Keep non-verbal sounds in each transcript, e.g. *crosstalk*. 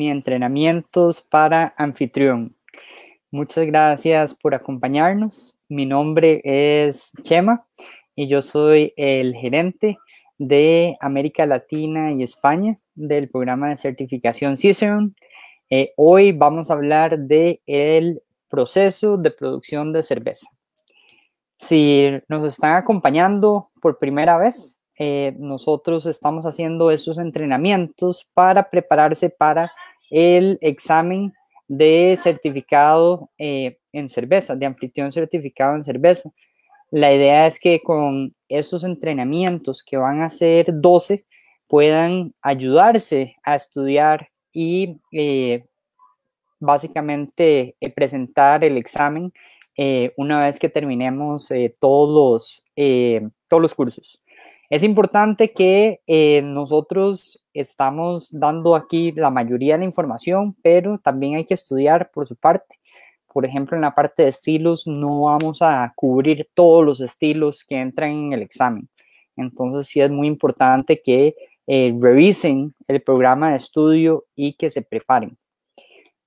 entrenamientos para anfitrión. Muchas gracias por acompañarnos. Mi nombre es Chema y yo soy el gerente de América Latina y España del programa de certificación Cicerone. Eh, hoy vamos a hablar del proceso de producción de cerveza. Si nos están acompañando por primera vez, eh, nosotros estamos haciendo esos entrenamientos para prepararse para el examen de certificado eh, en cerveza, de anfitrión certificado en cerveza. La idea es que con esos entrenamientos que van a ser 12 puedan ayudarse a estudiar y eh, básicamente presentar el examen una vez que terminemos todos, todos los cursos. Es importante que eh, nosotros estamos dando aquí la mayoría de la información, pero también hay que estudiar por su parte. Por ejemplo, en la parte de estilos no vamos a cubrir todos los estilos que entran en el examen. Entonces sí es muy importante que eh, revisen el programa de estudio y que se preparen.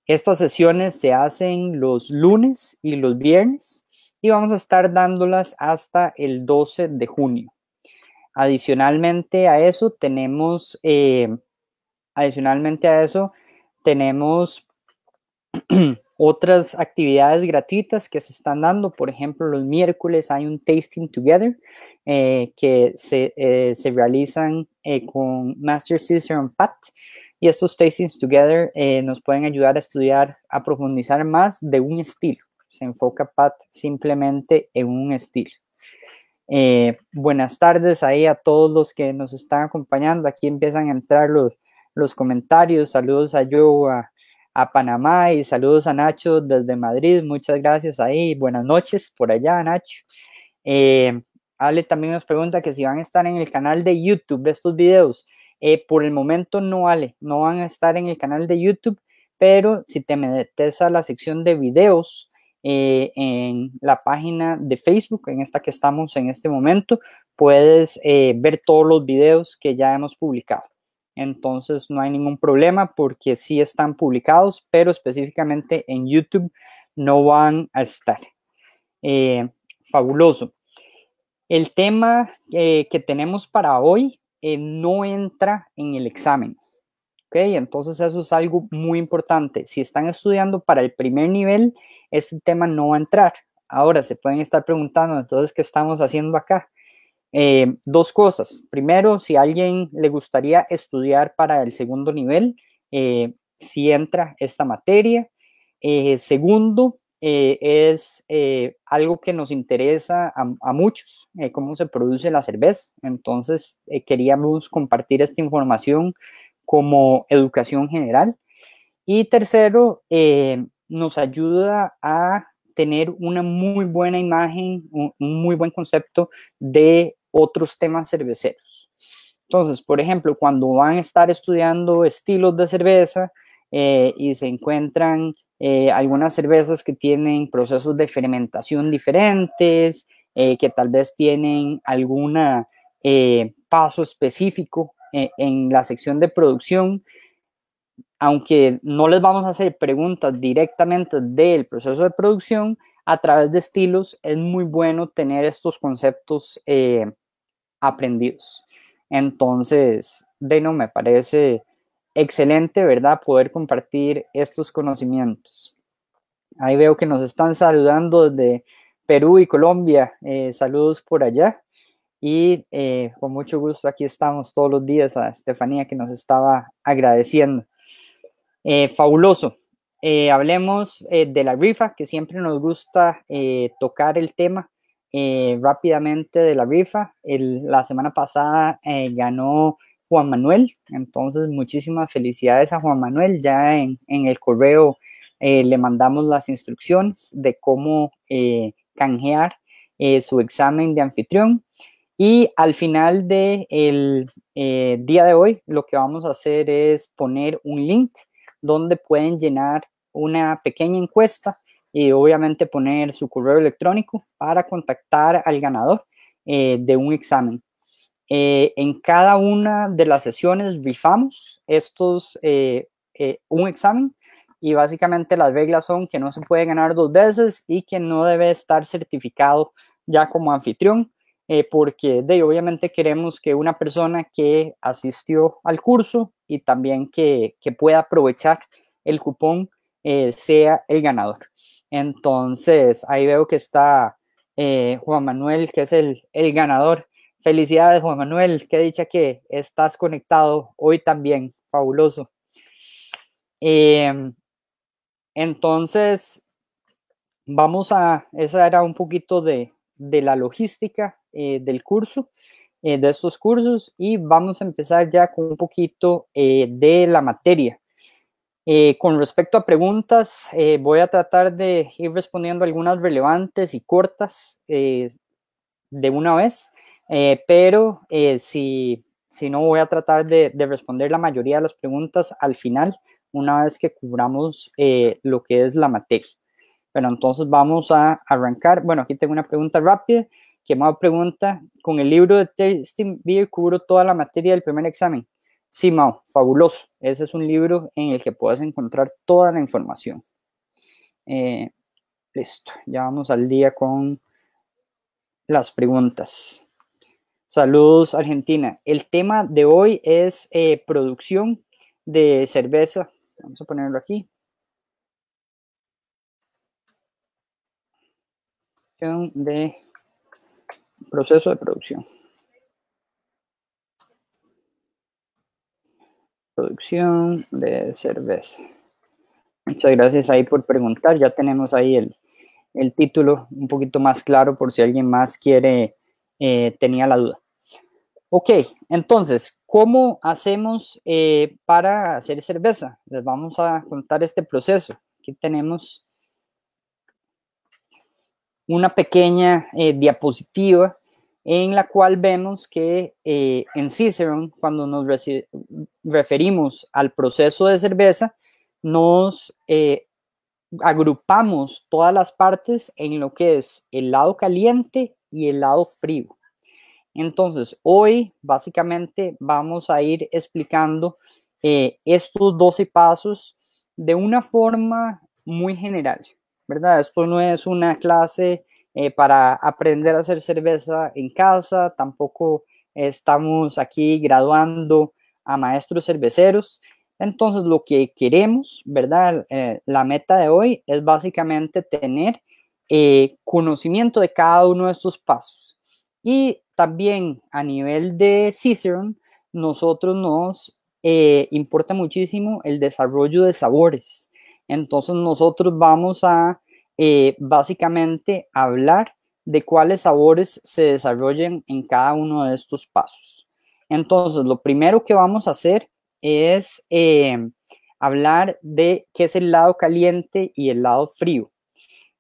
Estas sesiones se hacen los lunes y los viernes y vamos a estar dándolas hasta el 12 de junio. Adicionalmente a eso tenemos, eh, adicionalmente a eso tenemos *clears throat* otras actividades gratuitas que se están dando. Por ejemplo, los miércoles hay un Tasting Together eh, que se, eh, realizan con Master Sister and Pat. Y estos Tastings Together nos pueden ayudar a estudiar, a profundizar más de un estilo. Se enfoca Pat simplemente en un estilo. Eh, buenas tardes ahí a todos los que nos están acompañando. Aquí empiezan a entrar los, los comentarios. Saludos a yo, a, Panamá y saludos a Nacho desde Madrid. Muchas gracias ahí. Buenas noches por allá, Nacho. Eh, Ale también nos pregunta que si van a estar en el canal de YouTube de estos videos. Eh, por el momento no, Ale, no van a estar en el canal de YouTube, pero si te metes a la sección de videos, eh, en la página de Facebook, en esta que estamos en este momento, puedes eh, ver todos los videos que ya hemos publicado. Entonces no hay ningún problema porque sí están publicados, pero específicamente en YouTube no van a estar. Eh, fabuloso. El tema que tenemos para hoy no entra en el examen. Entonces eso es algo muy importante. Si están estudiando para el primer nivel, este tema no va a entrar. Ahora se pueden estar preguntando, entonces, ¿qué estamos haciendo acá? Eh, dos cosas. Primero, si a alguien le gustaría estudiar para el segundo nivel, eh, si entra esta materia. Eh, segundo, es algo que nos interesa a muchos, cómo se produce la cerveza. Entonces, queríamos compartir esta información como educación general. Y tercero, eh, nos ayuda a tener una muy buena imagen, un, muy buen concepto de otros temas cerveceros. Entonces, por ejemplo, cuando van a estar estudiando estilos de cerveza eh, y se encuentran eh, algunas cervezas que tienen procesos de fermentación diferentes, que tal vez tienen algún paso específico en, la sección de producción, aunque no les vamos a hacer preguntas directamente del proceso de producción, a través de estilos es muy bueno tener estos conceptos eh, aprendidos. Entonces, de no me parece excelente, ¿verdad? Poder compartir estos conocimientos. Ahí veo que nos están saludando desde Perú y Colombia. Eh, saludos por allá. Y eh, con mucho gusto aquí estamos todos los días a Estefanía que nos estaba agradeciendo. Eh, fabuloso. Eh, hablemos de la rifa, que siempre nos gusta tocar el tema rápidamente de la rifa. la semana pasada ganó Juan Manuel, entonces muchísimas felicidades a Juan Manuel. Ya en, en el correo le mandamos las instrucciones de cómo canjear su examen de anfitrión. Y al final del de eh, día de hoy, lo que vamos a hacer es poner un link donde pueden llenar una pequeña encuesta y obviamente poner su correo electrónico para contactar al ganador eh, de un examen. Eh, en cada una de las sesiones rifamos estos, un examen y básicamente las reglas son que no se puede ganar dos veces y que no debe estar certificado ya como anfitrión eh, porque de, obviamente queremos que una persona que asistió al curso y también que, pueda aprovechar el cupón eh, sea el ganador. Entonces, ahí veo que está eh, Juan Manuel, que es el, ganador. Felicidades, Juan Manuel, qué dicha que estás conectado hoy también, fabuloso. Em, entonces, vamos a, esa era un poquito de, de la logística eh, del curso, eh, de estos cursos, y vamos a empezar ya con un poquito eh, de la materia. con respecto a preguntas, voy a tratar de ir respondiendo algunas relevantes y cortas de una vez, pero si, si, no, voy a tratar de, responder la mayoría de las preguntas al final, una vez que cubramos lo que es la materia. Pero entonces vamos a arrancar. Bueno, aquí tengo una pregunta rápida que pregunta, con el libro de Testing Beer cubro toda la materia del primer examen. Sí, Mao, fabuloso. Ese es un libro en el que puedes encontrar toda la información. Eh, listo, ya vamos al día con las preguntas. Saludos, Argentina. El tema de hoy es eh, producción de cerveza. Vamos a ponerlo aquí. de proceso de producción. Producción de cerveza. Muchas gracias ahí por preguntar. Ya tenemos ahí el, el título un poquito más claro por si alguien más quiere, eh, tenía la duda. Ok, entonces, ¿cómo hacemos eh, para hacer cerveza? Les vamos a contar este proceso. Aquí tenemos una pequeña eh, diapositiva en la cual vemos que eh, en Cicerón, cuando nos referimos al proceso de cerveza, nos eh, agrupamos todas las partes en lo que es el lado caliente y el lado frío. Entonces, hoy básicamente vamos a ir explicando estos 12 pasos de una forma muy general. ¿verdad? Esto no es una clase eh, para aprender a hacer cerveza en casa, tampoco estamos aquí graduando a maestros cerveceros. Entonces, lo que queremos, ¿verdad? Eh, la meta de hoy es básicamente tener eh, conocimiento de cada uno de estos pasos. Y también a nivel de cicerón, nosotros nos importa muchísimo el desarrollo de sabores. Entonces nosotros vamos a eh, básicamente hablar de cuáles sabores se desarrollan en cada uno de estos pasos. Entonces, lo primero que vamos a hacer es eh, hablar de qué es el lado caliente y el lado frío.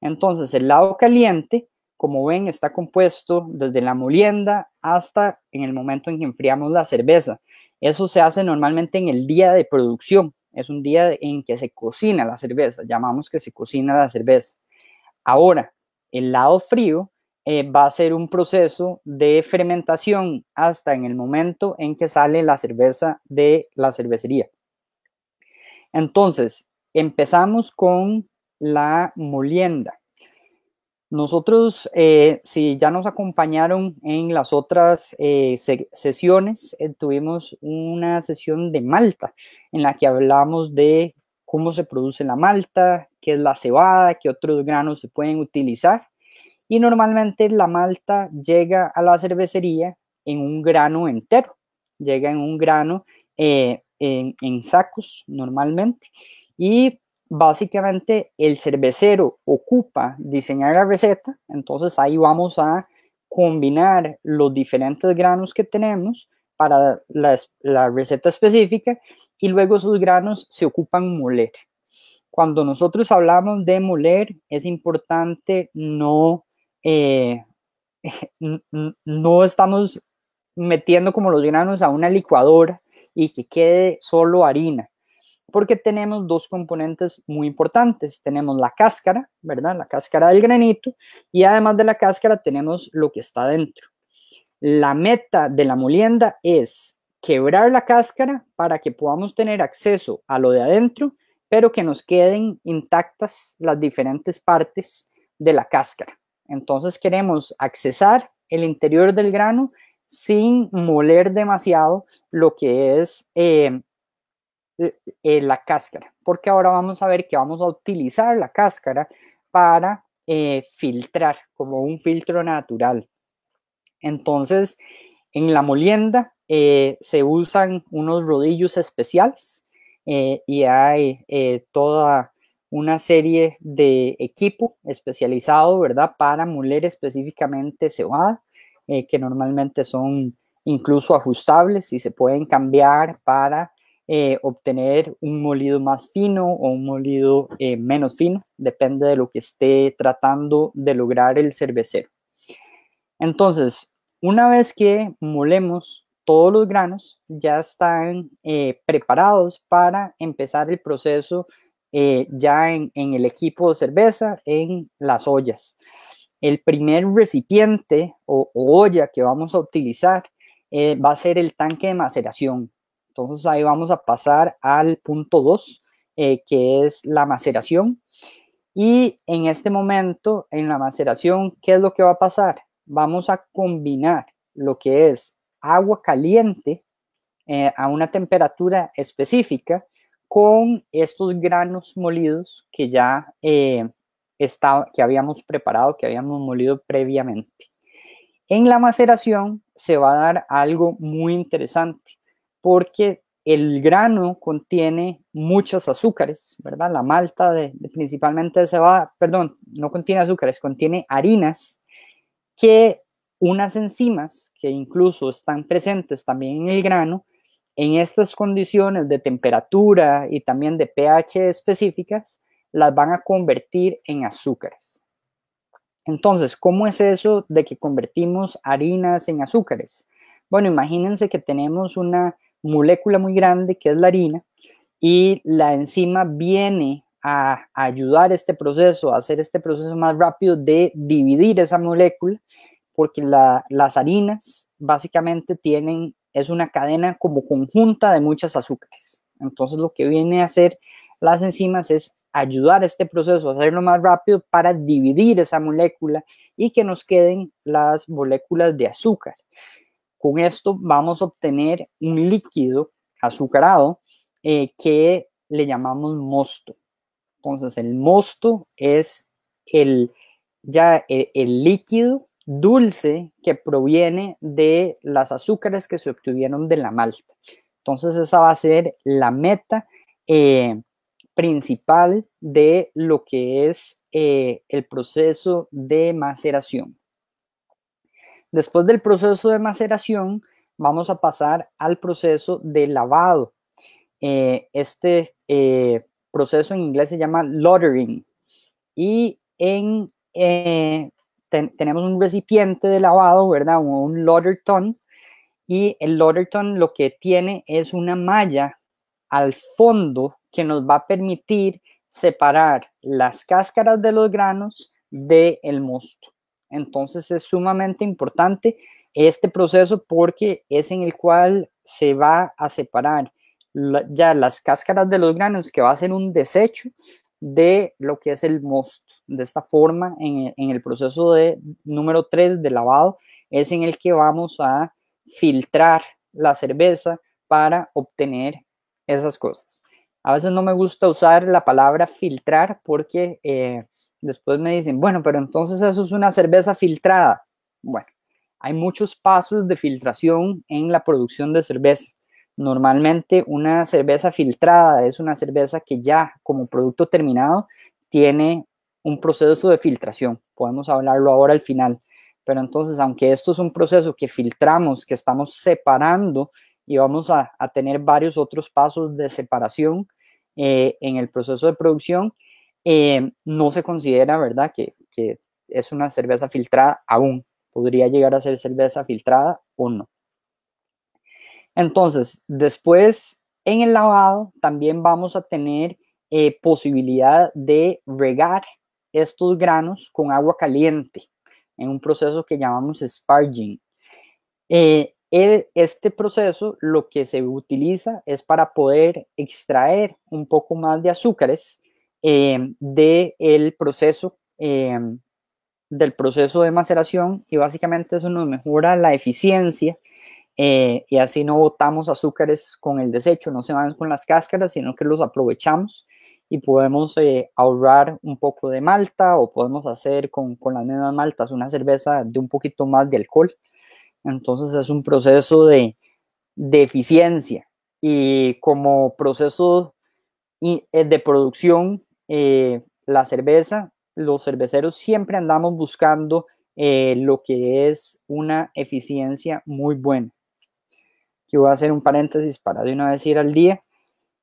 Entonces, el lado caliente, como ven, está compuesto desde la molienda hasta en el momento en que enfriamos la cerveza. Eso se hace normalmente en el día de producción es un día en que se cocina la cerveza, llamamos que se cocina la cerveza. Ahora, el lado frío eh, va a ser un proceso de fermentación hasta en el momento en que sale la cerveza de la cervecería. Entonces, empezamos con la molienda. Nosotros, eh, si ya nos acompañaron en las otras eh, sesiones, eh, tuvimos una sesión de Malta, en la que hablamos de cómo se produce la malta, qué es la cebada, qué otros granos se pueden utilizar. Y normalmente la malta llega a la cervecería en un grano entero, llega en un grano en, en sacos normalmente. Y básicamente el cervecero ocupa diseñar la receta, entonces ahí vamos a combinar los diferentes granos que tenemos para la, receta específica y luego esos granos se ocupan moler. Cuando nosotros hablamos de moler, es importante no, eh, *laughs* no estamos metiendo como los granos a una licuadora y que quede solo harina porque tenemos dos componentes muy importantes. Tenemos la cáscara, ¿verdad? La cáscara del granito y además de la cáscara tenemos lo que está adentro. La meta de la molienda es quebrar la cáscara para que podamos tener acceso a lo de adentro, pero que nos queden intactas las diferentes partes de la cáscara. Entonces queremos accesar el interior del grano sin moler demasiado lo que es eh, eh, eh, la cáscara, porque ahora vamos a ver que vamos a utilizar la cáscara para eh, filtrar, como un filtro natural. Entonces, en la molienda se usan unos rodillos especiales y hay toda una serie de equipo especializado, ¿verdad? Para moler específicamente cebada, que normalmente son incluso ajustables y se pueden cambiar para eh, obtener un molido más fino o un molido eh, menos fino, depende de lo que esté tratando de lograr el cervecero. Entonces, una vez que molemos todos los granos, ya están eh, preparados para empezar el proceso ya en, el equipo de cerveza, en las ollas. El primer recipiente o, olla que vamos a utilizar va a ser el tanque de maceración. Entonces ahí vamos a pasar al punto 2, eh, que es la maceración. Y en este momento, en la maceración, ¿qué es lo que va a pasar? Vamos a combinar lo que es agua caliente eh, a una temperatura específica con estos granos molidos que ya eh, está, que habíamos preparado, que habíamos molido previamente. En la maceración se va a dar algo muy interesante porque el grano contiene muchos azúcares, ¿verdad? La malta de, de principalmente se va, perdón, no contiene azúcares, contiene harinas que unas enzimas que incluso están presentes también en el grano, en estas condiciones de temperatura y también de pH específicas, las van a convertir en azúcares. Entonces, ¿cómo es eso de que convertimos harinas en azúcares? Bueno, imagínense que tenemos una molécula muy grande que es la harina y la enzima viene a, ayudar este proceso, a hacer este proceso más rápido de dividir esa molécula, porque las harinas básicamente tienen, es una cadena como conjunta de muchas azúcares. Entonces lo que viene a hacer las enzimas es ayudar a este proceso, hacerlo más rápido para dividir esa molécula y que nos queden las moléculas de azúcar. Con esto vamos a obtener un líquido azucarado eh, que le llamamos mosto. Entonces, el mosto es el, ya e, el, líquido dulce que proviene de las azúcares que se obtuvieron de la malta. Entonces esa va a ser la meta eh, principal de lo que es eh, el proceso de maceración. Después del proceso de maceración, vamos a pasar al proceso de lavado. Eh, este eh, proceso en inglés se llama lottering. y en, eh, tenemos un recipiente de lavado, ¿verdad? Un, lauderton y el lauderton lo que tiene es una malla al fondo que nos va a permitir separar las cáscaras de los granos del mosto. Entonces es sumamente importante este proceso porque es en el cual se va a separar ya las cáscaras de los granos, que va a ser un desecho de lo que es el mosto. De esta forma, en, el proceso de número 3 de lavado, es en el que vamos a filtrar la cerveza para obtener esas cosas. A veces no me gusta usar la palabra filtrar porque eh, Después me dicen, bueno, pero entonces eso es una cerveza filtrada. Bueno, hay muchos pasos de filtración en la producción de cerveza. Normalmente una cerveza filtrada es una cerveza que ya como producto terminado tiene un proceso de filtración. Podemos hablarlo ahora al final. Pero entonces, aunque esto es un proceso que filtramos, que estamos separando y vamos a, tener varios otros pasos de separación eh, en el proceso de producción, eh, no se considera, ¿verdad?, que, es una cerveza filtrada aún. Podría llegar a ser cerveza filtrada o no. Entonces, después en el lavado también vamos a tener eh, posibilidad de regar estos granos con agua caliente en un proceso que llamamos sparging. Eh, este proceso lo que se utiliza es para poder extraer un poco más de azúcares Em, de el proceso, em, del proceso de maceración y básicamente eso nos mejora la eficiencia eh, y así no botamos azúcares con el desecho, no se van con las cáscaras, sino que los aprovechamos y podemos eh, ahorrar un poco de malta o podemos hacer con, con, las mismas maltas una cerveza de un poquito más de alcohol. Entonces es un proceso de, de eficiencia y como proceso eh, de producción eh, la cerveza, los cerveceros siempre andamos buscando eh, lo que es una eficiencia muy buena. Que voy a hacer un paréntesis para de una vez ir al día.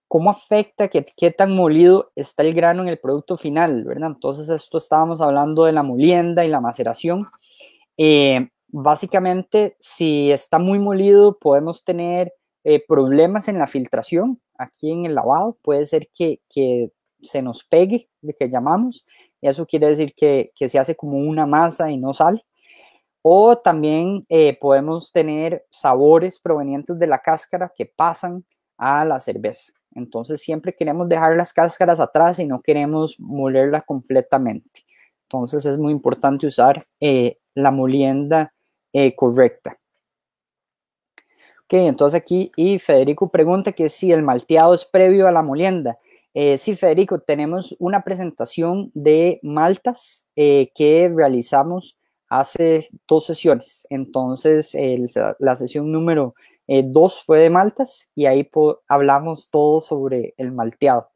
¿Cómo afecta que, qué tan molido está el grano en el producto final? ¿verdad? Entonces, esto estábamos hablando de la molienda y la maceración. Eh, básicamente, si está muy molido, podemos tener problemas en la filtración, aquí en el lavado. Puede ser que, que se nos pegue, de que llamamos, y eso quiere decir que, se hace como una masa y no sale. O también eh, podemos tener sabores provenientes de la cáscara que pasan a la cerveza. Entonces siempre queremos dejar las cáscaras atrás y no queremos molerla completamente. Entonces es muy importante usar eh, la molienda eh, correcta. Ok, entonces aquí y Federico pregunta que si el malteado es previo a la molienda. Eh, sí, Federico, tenemos una presentación de maltas eh, que realizamos hace dos sesiones. Entonces, la sesión número eh, dos fue de maltas y ahí hablamos todo sobre el malteado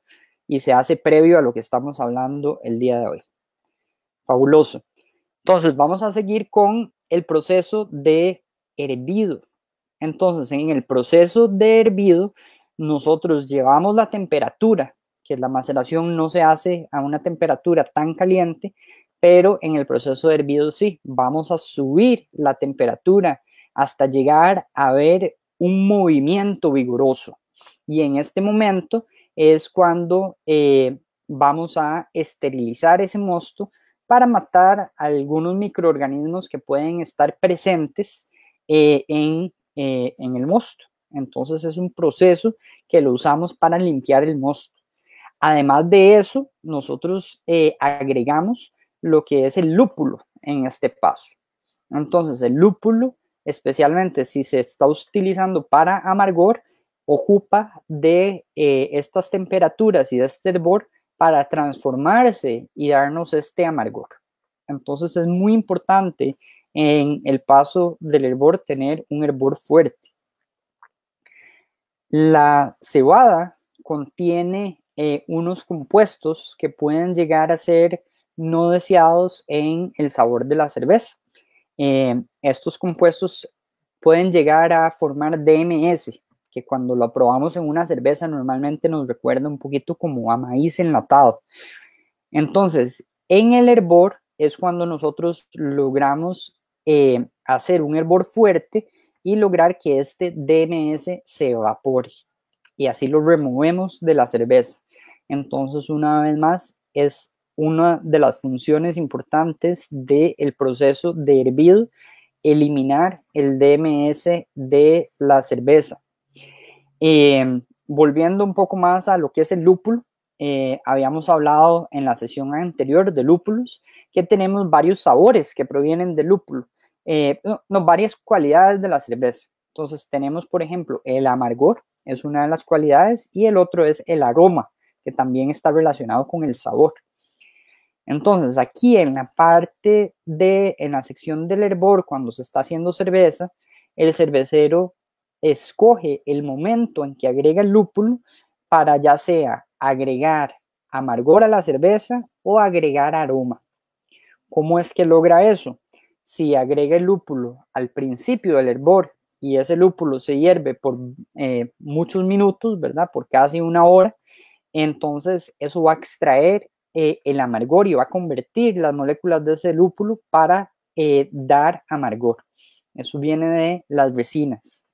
y se hace previo a lo que estamos hablando el día de hoy. Fabuloso. Entonces, vamos a seguir con el proceso de hervido. Entonces, en el proceso de hervido, nosotros llevamos la temperatura que la maceración no se hace a una temperatura tan caliente, pero en el proceso de hervido sí, vamos a subir la temperatura hasta llegar a ver un movimiento vigoroso. Y en este momento es cuando eh, vamos a esterilizar ese mosto para matar algunos microorganismos que pueden estar presentes eh, en, eh, en el mosto. Entonces es un proceso que lo usamos para limpiar el mosto. Además de eso, nosotros eh, agregamos lo que es el lúpulo en este paso. Entonces, el lúpulo, especialmente si se está utilizando para amargor, ocupa de eh, estas temperaturas y de este hervor para transformarse y darnos este amargor. Entonces es muy importante en el paso del hervor tener un hervor fuerte. La cebada contiene eh, unos compuestos que pueden llegar a ser no deseados en el sabor de la cerveza. Eh, estos compuestos pueden llegar a formar DMS, que cuando lo probamos en una cerveza normalmente nos recuerda un poquito como a maíz enlatado. Entonces, en el hervor es cuando nosotros logramos eh, hacer un hervor fuerte y lograr que este DMS se evapore. Y así lo removemos de la cerveza. Entonces, una vez más, es una de las funciones importantes del proceso de hervido, eliminar el DMS de la cerveza. Em, volviendo un poco más a lo que es el lúpulo, eh, habíamos hablado en la sesión anterior de lúpulos, que tenemos varios sabores que provienen del lúpulo, eh, varias cualidades de la cerveza. Entonces tenemos, por ejemplo, el amargor, es una de las cualidades, y el otro es el aroma que también está relacionado con el sabor. Entonces, aquí en la parte de, en la sección del hervor, cuando se está haciendo cerveza, el cervecero escoge el momento en que agrega el lúpulo para ya sea agregar amargor a la cerveza o agregar aroma. ¿Cómo es que logra eso? Si agrega el lúpulo al principio del hervor y ese lúpulo se hierve por eh, muchos minutos, ¿verdad? Por casi una hora, entonces, eso va a extraer eh, el amargor y va a convertir las moléculas de ese lúpulo para eh, dar amargor. Eso viene de las resinas.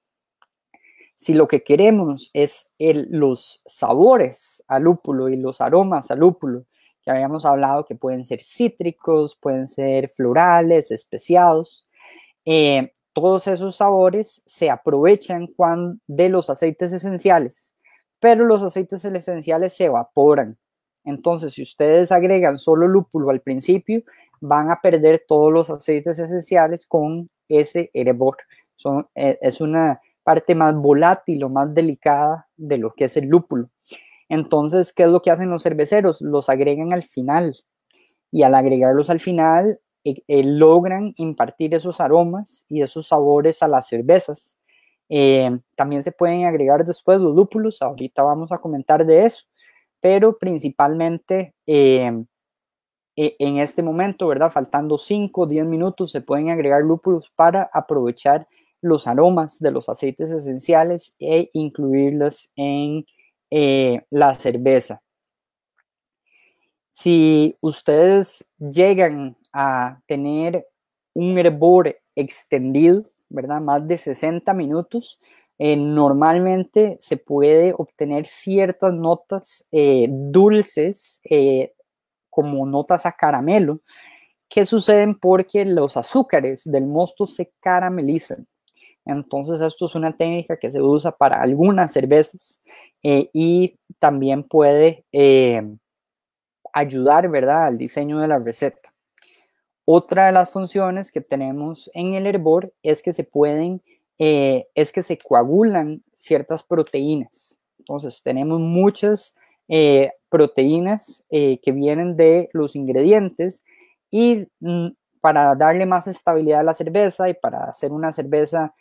Si lo que queremos es los sabores al lúpulo y los aromas al lúpulo, que habíamos hablado que pueden ser cítricos, pueden ser florales, especiados, eh, todos esos sabores se aprovechan cuando, de los aceites esenciales pero los aceites esenciales se evaporan. Entonces, si ustedes agregan solo lúpulo al principio, van a perder todos los aceites esenciales con ese hervor. Eh, es una parte más volátil o más delicada de lo que es el lúpulo. Entonces, ¿qué es lo que hacen los cerveceros? Los agregan al final. Y al agregarlos al final, eh, eh, logran impartir esos aromas y esos sabores a las cervezas. Eh, también se pueden agregar después los lúpulos, ahorita vamos a comentar de eso, pero principalmente eh, e, en este momento, ¿verdad? Faltando 5 o 10 minutos, se pueden agregar lúpulos para aprovechar los aromas de los aceites esenciales e incluirlos en eh, la cerveza. Si ustedes llegan a tener un hervor extendido, ¿verdad? Más de 60 minutos. Eh, normalmente se puede obtener ciertas notas eh, dulces, eh, como notas a caramelo, que suceden porque los azúcares del mosto se caramelizan. Entonces, esto es una técnica que se usa para algunas cervezas y también puede ayudar, ¿verdad?, al diseño de la receta. Otra de las funciones que tenemos en el hervor es que se pueden, eh, es que se coagulan ciertas proteínas. Entonces tenemos muchas eh, proteínas eh, que vienen de los ingredientes y mm, para darle más estabilidad a la cerveza y para hacer una cerveza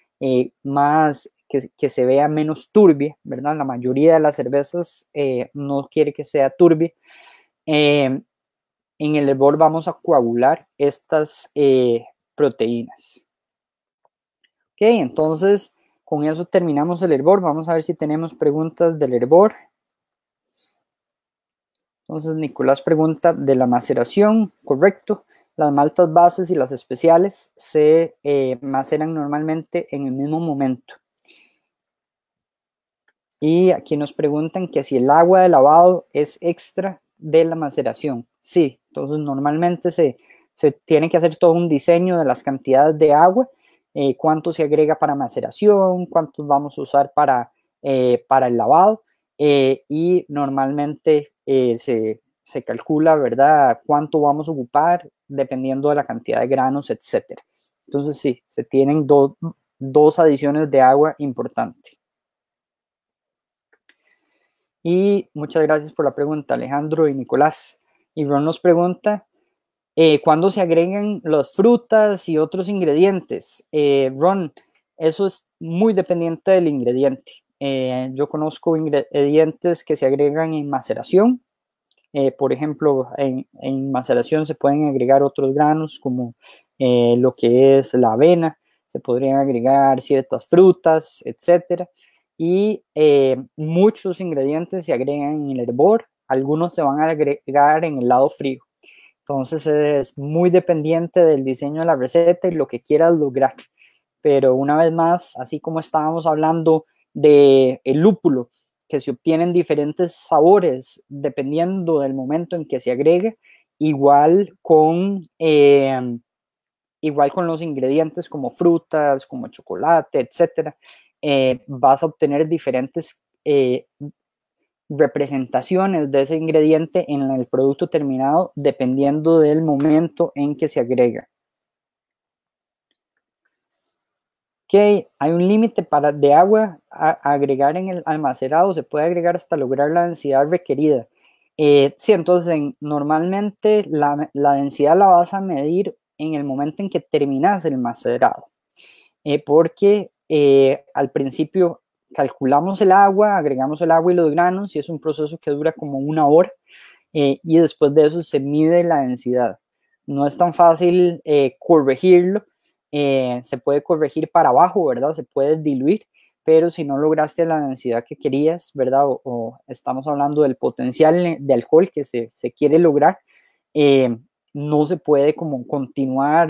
más que, se vea menos turbia, ¿verdad? La mayoría de las cervezas no quiere que sea turbia en el hervor vamos a coagular estas eh, proteínas. Ok, entonces con eso terminamos el hervor. Vamos a ver si tenemos preguntas del hervor. Entonces Nicolás pregunta de la maceración, correcto. Las maltas bases y las especiales se eh, maceran normalmente en el mismo momento. Y aquí nos preguntan que si el agua de lavado es extra de la maceración. Sí, entonces, normalmente se, tiene que hacer todo un diseño de las cantidades de agua, eh, cuánto se agrega para maceración, cuántos vamos a usar para, eh, para el lavado, eh, y normalmente se, calcula, ¿verdad?, cuánto vamos a ocupar dependiendo de la cantidad de granos, etcétera. Entonces, sí, se tienen dos adiciones de agua importantes. Y muchas gracias por la pregunta, Alejandro y Nicolás. Y Ron nos pregunta eh, cuándo se agregan las frutas y otros ingredientes. Eh, Ron, eso es muy dependiente del ingrediente. Eh, yo conozco ingredientes que se agregan en maceración. por ejemplo, en, maceración se pueden agregar otros granos como lo que es la avena, se podrían agregar ciertas frutas, etc. y muchos ingredientes se agregan en el hervor algunos se van a agregar en el lado frío. Entonces es muy dependiente del diseño de la receta y lo que quieras lograr. Pero una vez más, así como estábamos hablando de lúpulo, que se obtienen diferentes sabores dependiendo del momento en que se agregue, igual con, em, igual con los ingredientes como frutas, como chocolate, etcétera, eh, vas a obtener diferentes eh, representaciones de ese ingrediente en el producto terminado dependiendo del momento en que se agrega. Ok, hay un límite para de agua a agregar en el almacenado, se puede agregar hasta lograr la densidad requerida. Eh, sí, entonces normalmente la, densidad la vas a medir en el momento en que terminas el macerado, eh, porque eh, al principio calculamos el agua, agregamos el agua y los granos y es un proceso que dura como una hora eh, y después de eso se mide la densidad. No es tan fácil eh, corregirlo, eh, se puede corregir para abajo, ¿verdad? Se puede diluir, pero si no lograste la densidad que querías, ¿verdad? O, estamos hablando del potencial de alcohol que se, quiere lograr, no se puede como continuar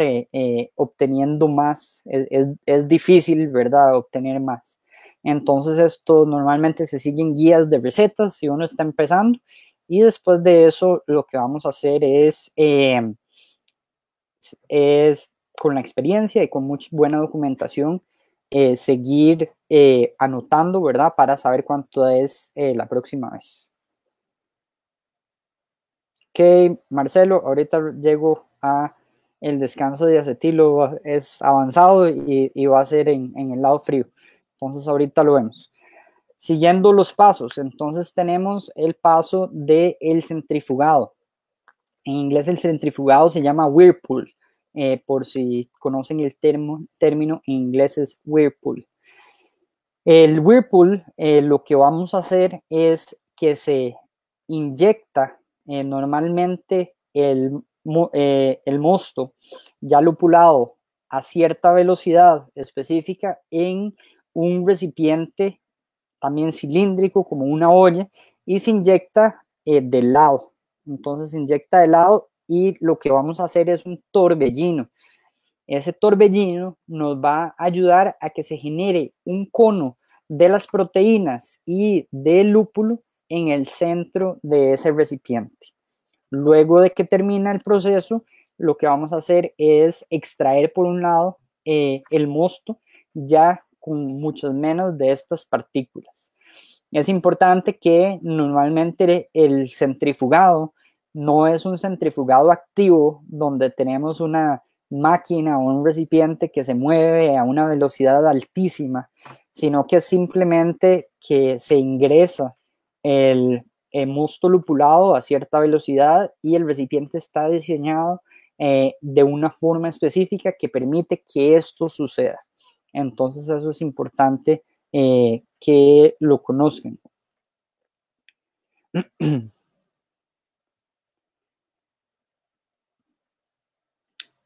obteniendo más, es difícil, ¿verdad? Obtener más. Entonces esto normalmente se siguen guías de recetas si uno está empezando y después de eso lo que vamos a hacer es, em, es con la experiencia y con mucha buena documentación eh, seguir eh, anotando, ¿verdad? Para saber cuánto es eh, la próxima vez. Ok, Marcelo, ahorita llego a el descanso de acetilo, es avanzado y, y va a ser en, en el lado frío. Entonces ahorita lo vemos. Siguiendo los pasos, entonces tenemos el paso del el centrifugado. En inglés el centrifugado se llama whirlpool, eh, por si conocen el término en inglés es whirlpool. El whirlpool eh, lo que vamos a hacer es que se inyecta eh, normalmente el, el mosto ya lupulado a cierta velocidad específica en un recipiente también cilíndrico como una olla y se inyecta eh, de lado. Entonces se inyecta de lado y lo que vamos a hacer es un torbellino. Ese torbellino nos va a ayudar a que se genere un cono de las proteínas y del lúpulo en el centro de ese recipiente. Luego de que termina el proceso, lo que vamos a hacer es extraer por un lado eh, el mosto ya con muchos menos de estas partículas. Es importante que normalmente el centrifugado no es un centrifugado activo donde tenemos una máquina o un recipiente que se mueve a una velocidad altísima, sino que simplemente que se ingresa el, musto lupulado a cierta velocidad y el recipiente está diseñado eh, de una forma específica que permite que esto suceda. Entonces eso es importante eh, que lo conozcan. *clears throat*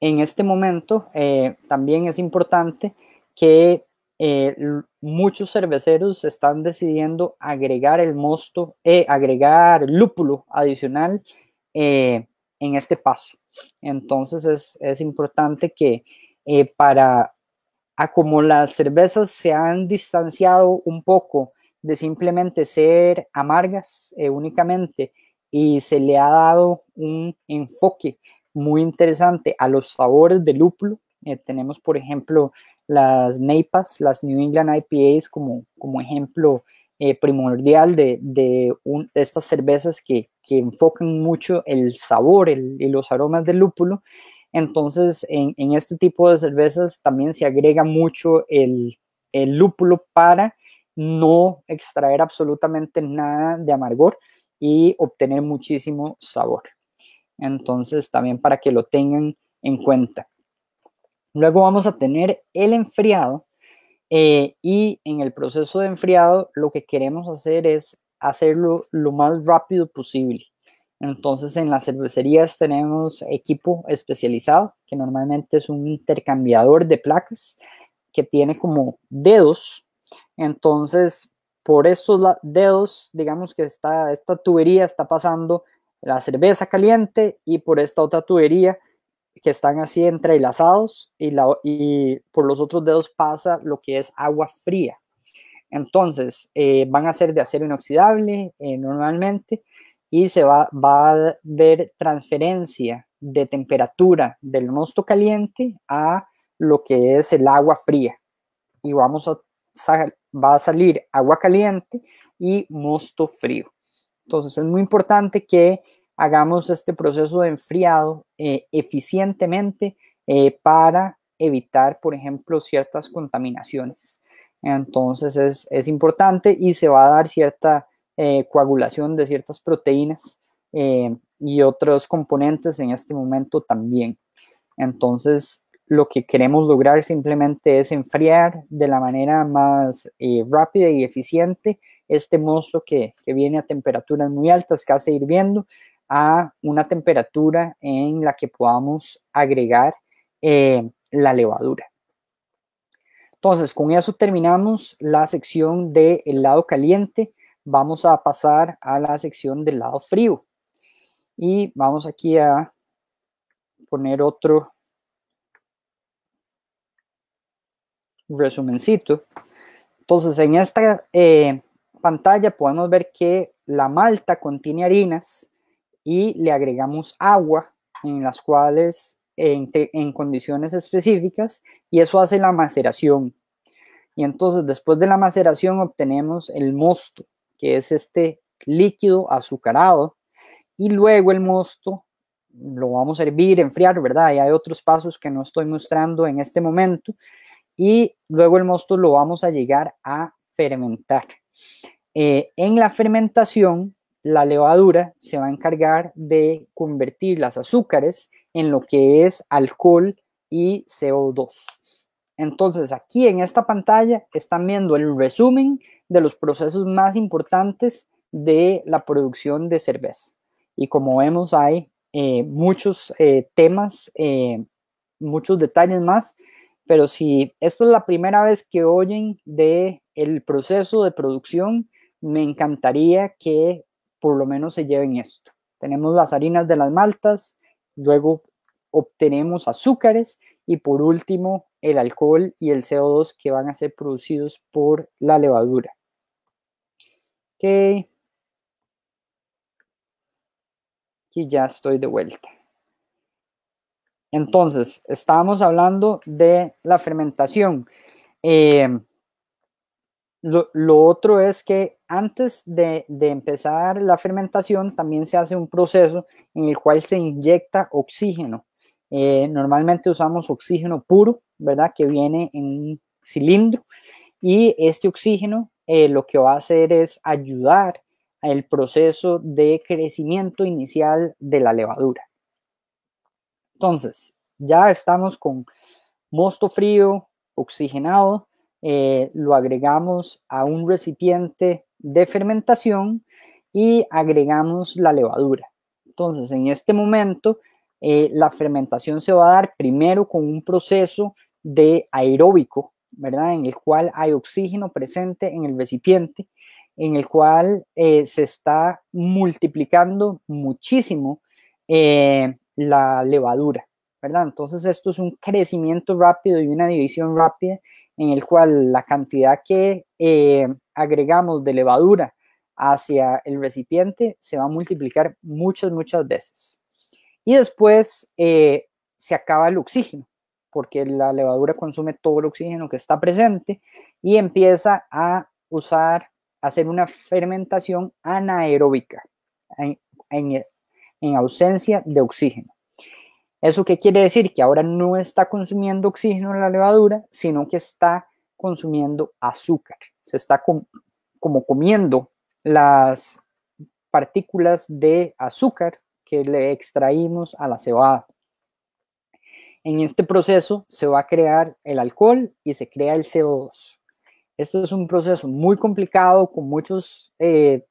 En este momento eh, también es importante que eh, muchos cerveceros están decidiendo agregar el mosto, agregar lúpulo adicional en este paso. Entonces es importante que para a como las cervezas se han distanciado un poco de simplemente ser amargas eh, únicamente y se le ha dado un enfoque muy interesante a los sabores de lúpulo. Eh, tenemos, por ejemplo, las NEIPAS, las New England IPAs, como, como ejemplo eh, primordial de, estas cervezas que, que enfocan mucho el sabor y los aromas del lúpulo. Entonces, en, este tipo de cervezas también se agrega mucho el, lúpulo para no extraer absolutamente nada de amargor y obtener muchísimo sabor. Entonces, también para que lo tengan en cuenta. Luego vamos a tener el enfriado eh, y en el proceso de enfriado lo que queremos hacer es hacerlo lo más rápido posible. Entonces en las cervecerías tenemos equipo especializado, que normalmente es un intercambiador de placas que tiene como dedos. Entonces por estos dedos, digamos que esta tubería está pasando la cerveza caliente y por esta otra tubería que están así entrelazados y, y por los otros dedos pasa lo que es agua fría. Entonces, eh, van a ser de acero inoxidable eh, normalmente y se va, va a ver transferencia de temperatura del mosto caliente a lo que es el agua fría. Y vamos a, va a salir agua caliente y mosto frío. Entonces es muy importante que hagamos este proceso de enfriado eh, eficientemente eh, para evitar, por ejemplo, ciertas contaminaciones. Entonces es, es importante y se va a dar cierta eh, coagulación de ciertas proteínas eh, y otros componentes en este momento también. Entonces, lo que queremos lograr simplemente es enfriar de la manera más eh, rápida y eficiente este mosto que, viene a temperaturas muy altas, casi hirviendo, a una temperatura en la que podamos agregar la levadura. Entonces, con eso terminamos la sección de lado caliente vamos a pasar a la sección del lado frío. Y vamos aquí a poner otro resumencito. Entonces, en esta eh, pantalla podemos ver que la malta contiene harinas y le agregamos agua en las cuales en condiciones específicas y eso hace la maceración. Y entonces después de la maceración obtenemos el mosto que es este líquido azucarado, y luego el mosto lo vamos a hervir, enfriar, ¿verdad? Y hay otros pasos que no estoy mostrando en este momento, y luego el mosto lo vamos a llegar a fermentar. Eh, en la fermentación, la levadura se va a encargar de convertir las azúcares en lo que es alcohol y CO2. Entonces, aquí en esta pantalla están viendo el resumen de los procesos más importantes de la producción de cerveza. Y como vemos, hay eh, muchos eh, temas, eh, muchos detalles más, pero si esto es la primera vez que oyen de el proceso de producción, me encantaría que por lo menos se lleven esto. Tenemos las harinas de las maltas, luego obtenemos azúcares y por último el alcohol y el CO2 que van a ser producidos por la levadura. Ok. Y ya estoy de vuelta. Entonces, estábamos hablando de la fermentación. Em, lo, otro es que antes de, empezar la fermentación también se hace un proceso en el cual se inyecta oxígeno eh, normalmente usamos oxígeno puro, ¿verdad? Que viene en un cilindro. Y este oxígeno eh, lo que va a hacer es ayudar al proceso de crecimiento inicial de la levadura. Entonces, ya estamos con mosto frío, oxigenado, eh, lo agregamos a un recipiente de fermentación y agregamos la levadura. Entonces, en este momento eh, la fermentación se va a dar primero con un proceso de aeróbico, ¿verdad? En el cual hay oxígeno presente en el recipiente, en el cual eh, se está multiplicando muchísimo eh, la levadura, ¿verdad? Entonces esto es un crecimiento rápido y una división rápida en el cual la cantidad que agregamos de levadura hacia el recipiente se va a multiplicar muchas, muchas veces. Y después eh, se acaba el oxígeno, porque la levadura consume todo el oxígeno que está presente y empieza a usar, a hacer una fermentación anaeróbica en, ausencia de oxígeno. ¿Eso qué quiere decir? Que ahora no está consumiendo oxígeno la levadura, sino que está consumiendo azúcar. Se está como comiendo las partículas de azúcar que le extraímos a la cebada. En este proceso se va a crear el alcohol y se crea el CO2. Este es un proceso muy complicado con muchos eh,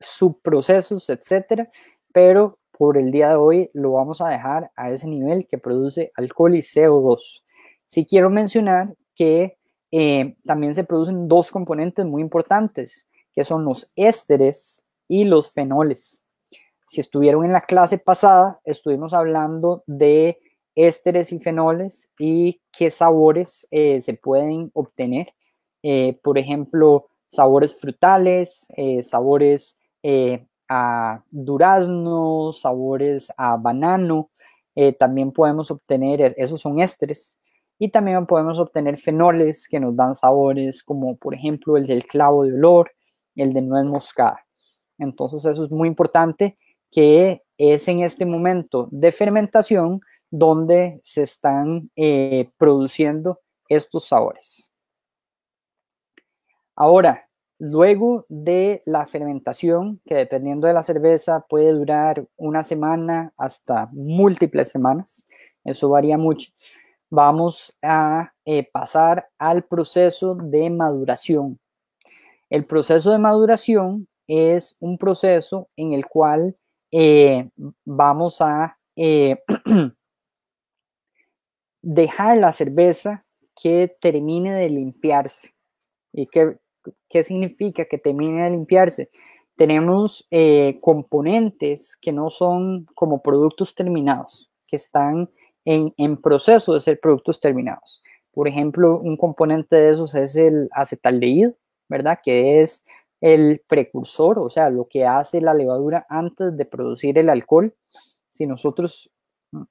subprocesos, etcétera, pero por el día de hoy lo vamos a dejar a ese nivel que produce alcohol y CO2. si quiero mencionar que eh, también se producen dos componentes muy importantes, que son los ésteres y los fenoles. Si estuvieron en la clase pasada, estuvimos hablando de ésteres y fenoles y qué sabores eh, se pueden obtener. Eh, por ejemplo, sabores frutales, eh, sabores a durazno, sabores a banano. también podemos obtener, e-, esos son ésteres. Y también podemos obtener fenoles que nos dan sabores como por ejemplo el del clavo de olor, el de nuez moscada. Entonces eso es muy importante que es en este momento de fermentación donde se están eh, produciendo estos sabores. Ahora, luego de la fermentación, que dependiendo de la cerveza puede durar una semana hasta múltiples semanas, eso varía mucho, vamos a eh, pasar al proceso de maduración. El proceso de maduración es un proceso en el cual eh, vamos a eh, *clears throat* dejar la cerveza que termine de limpiarse. ¿Y qué, qué significa que termine de limpiarse? Tenemos eh, componentes que no son como productos terminados, que están en, proceso de ser productos terminados. Por ejemplo, un componente de esos es el acetaldehído, ¿verdad? Que es el precursor, o sea, lo que hace la levadura antes de producir el alcohol. Si nosotros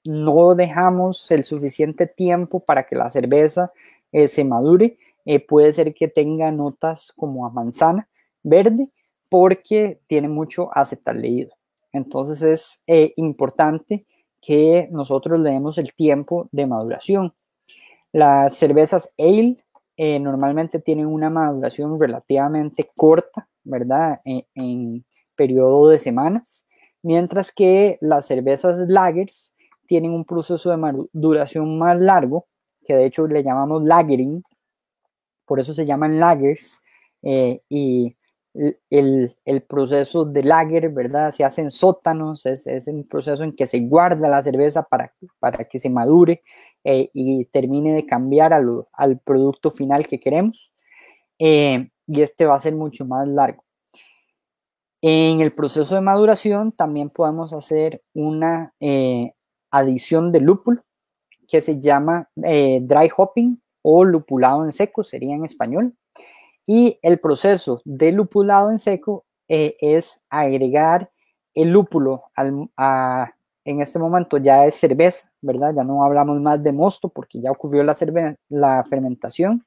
no dejamos el suficiente tiempo para que la cerveza eh, se madure, eh, puede ser que tenga notas como a manzana verde porque tiene mucho leído. Entonces es eh, importante que nosotros le demos el tiempo de maduración. Las cervezas ale eh, normalmente tienen una maduración relativamente corta, ¿verdad? E, en, periodo de semanas, mientras que las cervezas lagers tienen un proceso de maduración más largo, que de hecho le llamamos lagering, por eso se llaman lagers, eh, y eh, el, proceso de lager, ¿verdad? Se hacen sótanos, es, un proceso en que se guarda la cerveza para, para que se madure eh, y termine de cambiar al, producto final que queremos. Eh, y este va a ser mucho más largo. En el proceso de maduración también podemos hacer una adición de lúpulo que se llama dry hopping o lupulado en seco, sería en español. Y el proceso de lupulado en seco eh, es agregar el lúpulo a, en este momento ya es cerveza, ¿verdad? Ya no hablamos más de mosto porque ya ocurrió la, la fermentación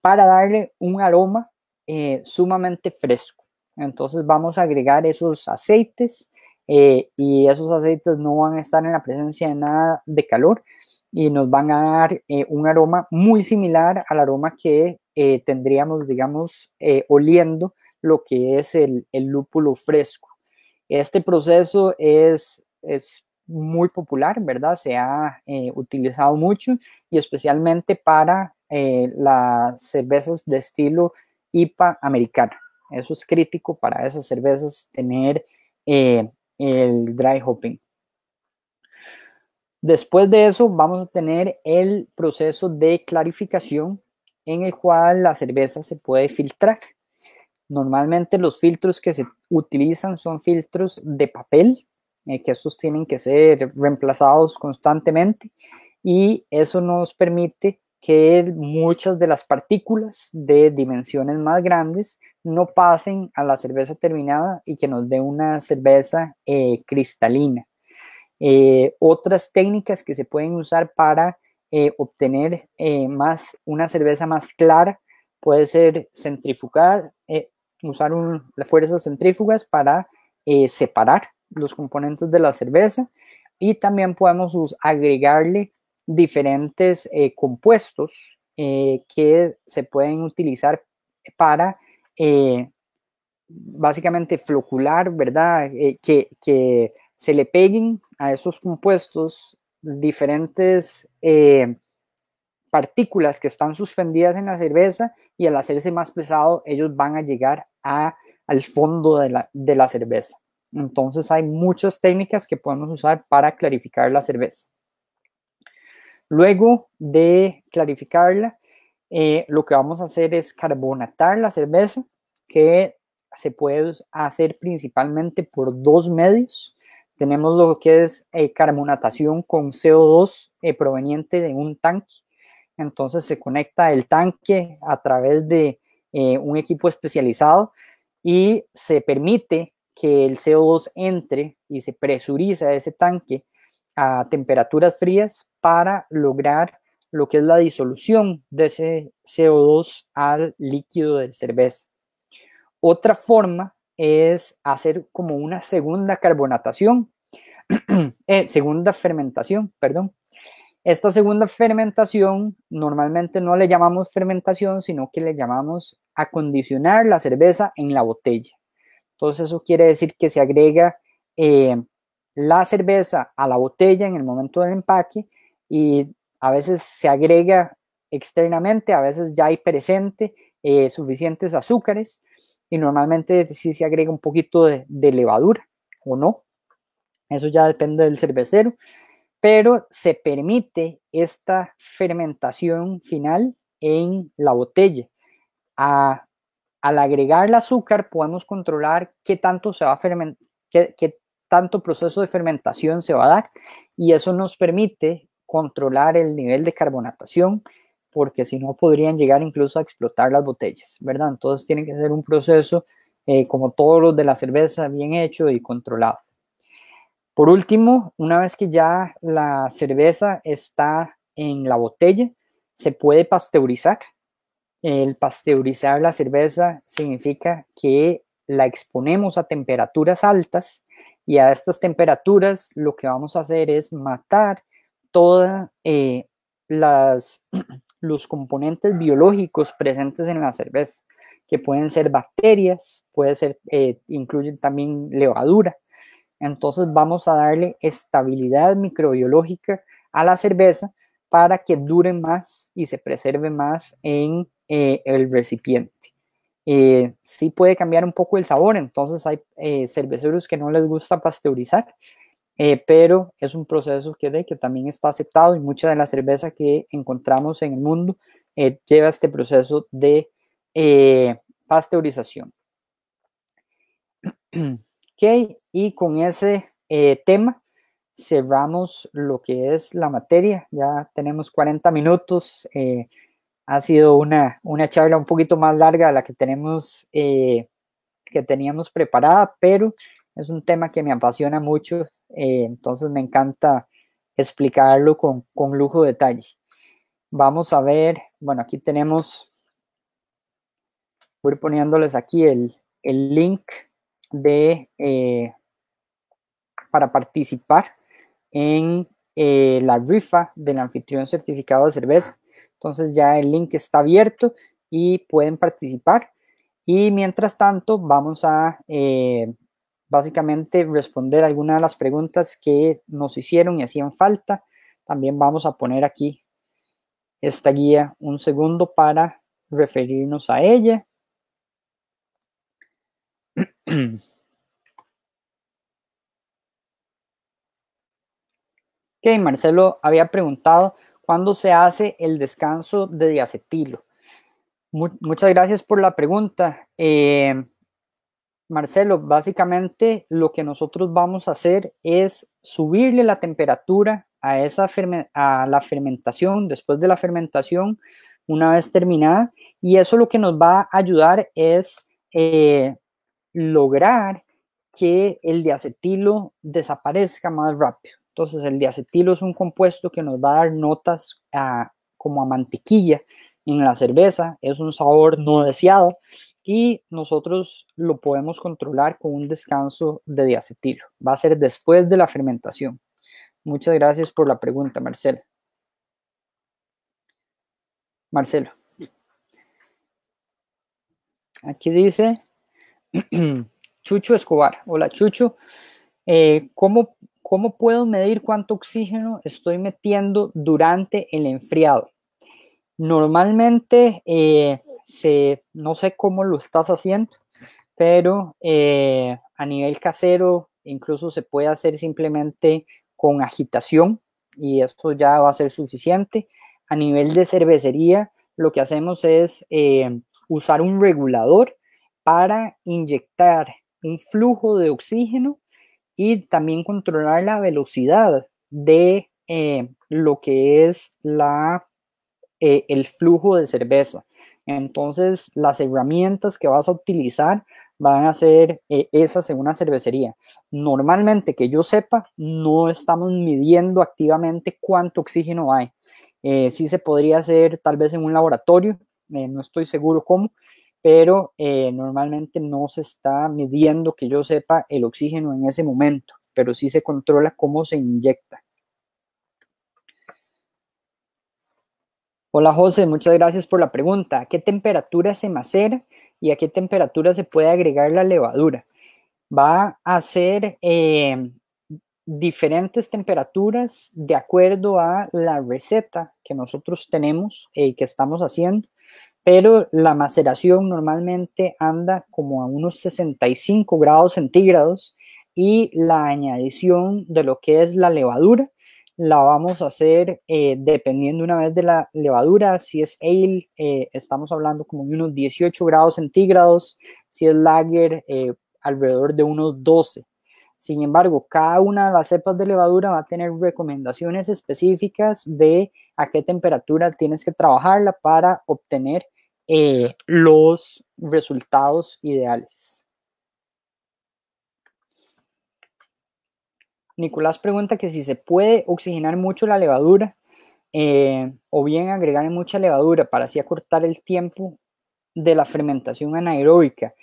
para darle un aroma eh, sumamente fresco. Entonces vamos a agregar esos aceites eh, y esos aceites no van a estar en la presencia de nada de calor y nos van a dar un aroma muy similar al aroma que eh, tendríamos, digamos, eh, oliendo lo que es el, lúpulo fresco. Este proceso es, es muy popular, ¿verdad? Se ha eh, utilizado mucho y especialmente para las cervezas de estilo IPA americana. Eso es crítico para esas cervezas tener el dry hopping. Después de eso vamos a tener el proceso de clarificación en el cual la cerveza se puede filtrar. Normalmente los filtros que se utilizan son filtros de papel, eh, que estos tienen que ser reemplazados constantemente y eso nos permite que muchas de las partículas de dimensiones más grandes no pasen a la cerveza terminada y que nos dé una cerveza eh, cristalina. Eh, otras técnicas que se pueden usar para eh, obtener eh, más, una cerveza más clara, puede ser centrifugar, eh, usar las fuerzas centrífugas para separar los componentes de la cerveza y también podemos agregarle diferentes compuestos que se pueden utilizar para básicamente flocular, ¿verdad? que, que se le peguen a esos compuestos diferentes eh, partículas que están suspendidas en la cerveza y al hacerse más pesado, ellos van a llegar a, al fondo de la, cerveza. Entonces hay muchas técnicas que podemos usar para clarificar la cerveza. Luego de clarificarla, eh, lo que vamos a hacer es carbonatar la cerveza, que se puede hacer principalmente por dos medios. Tenemos lo que es eh, carbonatación con CO2 eh, proveniente de un tanque. Entonces se conecta el tanque a través de eh, un equipo especializado y se permite que el CO2 entre y se presuriza ese tanque a temperaturas frías para lograr lo que es la disolución de ese CO2 al líquido de cerveza. Otra forma es hacer como una segunda carbonatación, *clears throat* eh, segunda fermentación, perdón. Esta segunda fermentación normalmente no le llamamos fermentación, sino que le llamamos acondicionar la cerveza en la botella. Entonces eso quiere decir que se agrega eh, la cerveza a la botella en el momento del empaque y a veces se agrega externamente, a veces ya hay presente eh, suficientes azúcares y normalmente sí se agrega un poquito de, levadura o no. Eso ya depende del cervecero, pero se permite esta fermentación final en la botella. al agregar el azúcar podemos controlar qué tanto se va qué tanto proceso de fermentación se va a dar y eso nos permite controlar el nivel de carbonatación porque si no podrían llegar incluso a explotar las botellas, ¿verdad? Entonces tiene que ser un proceso eh, como todos los de la cerveza, bien hecho y controlado. Por último, una vez que ya la cerveza está en la botella, se puede pasteurizar. El pasteurizar la cerveza significa que la exponemos a temperaturas altas y a estas temperaturas lo que vamos a hacer es matar todas eh, las *clears throat* los componentes biológicos presentes en la cerveza, que pueden ser bacterias, puede ser, eh, incluyen también levadura. Entonces vamos a darle estabilidad microbiológica a la cerveza para que dure más y se preserve más en eh, el recipiente. Eh, sí puede cambiar un poco el sabor, entonces hay cerveceros que no les gusta pasteurizar eh, pero es un proceso que, de, que también está aceptado y mucha de la cerveza que encontramos en el mundo eh, lleva este proceso de eh, pasteurización. *clears throat* ok, y con ese eh, tema cerramos lo que es la materia, ya tenemos 40 minutos, ha sido una, una charla un poquito más larga de la que, tenemos, que teníamos preparada, pero es un tema que me apasiona mucho eh, entonces me encanta explicarlo con, lujo de detalle. Vamos a ver, bueno, aquí tenemos, voy poniéndoles aquí el, link de, eh, para participar en eh, la rifa del anfitrión certificado de cerveza. Entonces ya el link está abierto y pueden participar. Y mientras tanto, vamos a básicamente responder algunas de las preguntas que nos hicieron y hacían falta. También vamos a poner aquí esta guía un segundo para referirnos a ella. *clears throat* ok, Marcelo había preguntado cuándo se hace el descanso de diacetilo. muchas gracias por la pregunta. Eh, Marcelo, básicamente lo que nosotros vamos a hacer es subirle la temperatura a, esa a la fermentación, después de la fermentación, una vez terminada, y eso lo que nos va a ayudar es eh, lograr que el diacetilo desaparezca más rápido. Entonces, el diacetilo es un compuesto que nos va a dar notas a, como a mantequilla en la cerveza, es un sabor no deseado, y nosotros lo podemos controlar con un descanso de diacetilo. Va a ser después de la fermentación. Muchas gracias por la pregunta, Marcela. Marcelo. Aquí dice *clears throat* Chucho Escobar. Hola, Chucho. Eh, ¿cómo, puedo medir cuánto oxígeno estoy metiendo durante el enfriado? Normalmente eh, se, no sé cómo lo estás haciendo, pero eh, a nivel casero incluso se puede hacer simplemente con agitación y esto ya va a ser suficiente. A nivel de cervecería, lo que hacemos es eh, usar un regulador para inyectar un flujo de oxígeno y también controlar la velocidad de eh, lo que es la, el flujo de cerveza. Entonces, las herramientas que vas a utilizar van a ser eh, esas en una cervecería. Normalmente, que yo sepa, no estamos midiendo activamente cuánto oxígeno hay. Eh, sí se podría hacer tal vez en un laboratorio, eh, no estoy seguro cómo, pero normalmente no se está midiendo, que yo sepa, el oxígeno en ese momento, pero sí se controla cómo se inyecta. Hola José, muchas gracias por la pregunta. ¿A qué temperatura se macera y a qué temperatura se puede agregar la levadura? Va a ser eh, diferentes temperaturas de acuerdo a la receta que nosotros tenemos y eh, que estamos haciendo, pero la maceración normalmente anda como a unos 65 grados centígrados y la añadición de lo que es la levadura la vamos a hacer eh, dependiendo una vez de la levadura. Si es ale, eh, estamos hablando como de unos 18 grados centígrados. Si es lager, eh, alrededor de unos 12. Sin embargo, cada una de las cepas de levadura va a tener recomendaciones específicas de a qué temperatura tienes que trabajarla para obtener los resultados ideales. Nicolás pregunta que si se puede oxigenar mucho la levadura eh, o bien agregar mucha levadura para así acortar el tiempo de la fermentación anaeróbica.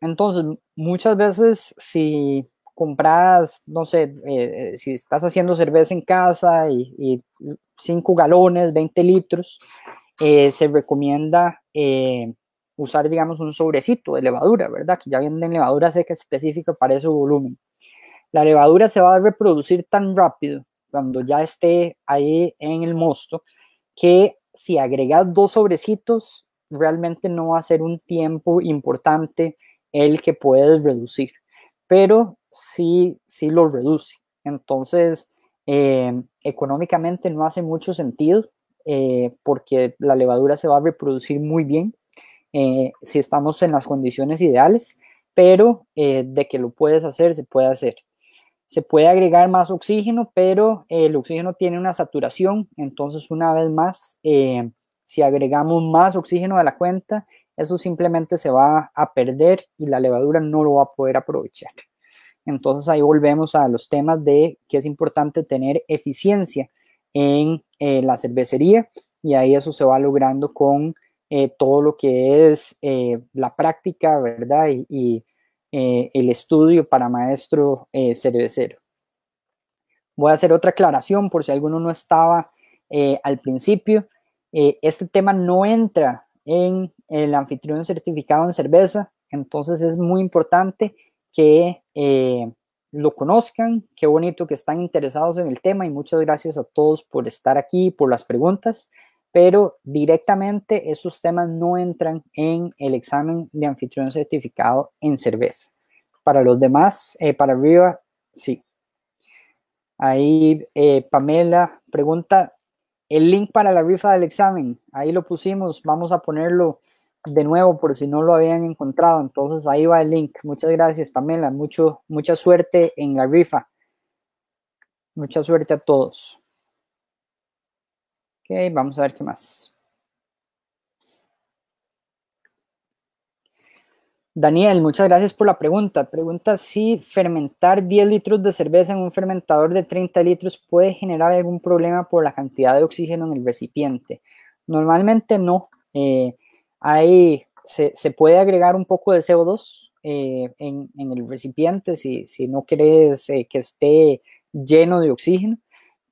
entonces, muchas veces si compras, no sé, eh, eh, si estás haciendo cerveza en casa y 5 galones, 20 litros, se recomienda usar, digamos, un sobrecito de levadura, ¿verdad? Que ya venden levadura seca específica para ese volumen. La levadura se va a reproducir tan rápido cuando ya esté ahí en el mosto que si agregas dos sobrecitos, realmente no va a ser un tiempo importante el que puedes reducir, pero sí, sí lo reduce. Entonces, eh, económicamente no hace mucho sentido eh, porque la levadura se va a reproducir muy bien eh, si estamos en las condiciones ideales, pero de que lo puedes hacer, se puede hacer se puede agregar más oxígeno, pero el oxígeno tiene una saturación, entonces una vez más, eh, si agregamos más oxígeno a la cuenta, eso simplemente se va a perder y la levadura no lo va a poder aprovechar. Entonces ahí volvemos a los temas de que es importante tener eficiencia en eh, la cervecería y ahí eso se va logrando con eh, todo lo que es la práctica, ¿verdad? y eh, el estudio para maestro eh, cervecero. Voy a hacer otra aclaración por si alguno no estaba eh, al principio. este tema no entra en el anfitrión certificado en cerveza, entonces es muy importante que lo conozcan. Qué bonito que están interesados en el tema y muchas gracias a todos por estar aquí, por las preguntas pero directamente esos temas no entran en el examen de anfitrión certificado en cerveza. Para los demás, eh, para arriba, sí. Ahí eh, Pamela pregunta, el link para la rifa del examen, ahí lo pusimos, vamos a ponerlo de nuevo por si no lo habían encontrado, entonces ahí va el link. Muchas gracias Pamela, Mucho, mucha suerte en la rifa. Mucha suerte a todos vamos a ver qué más. Daniel, muchas gracias por la pregunta. Pregunta si fermentar 10 litros de cerveza en un fermentador de 30 litros puede generar algún problema por la cantidad de oxígeno en el recipiente. Normalmente no. Eh, se, puede agregar un poco de CO2 eh, en, el recipiente si, no quieres eh, que esté lleno de oxígeno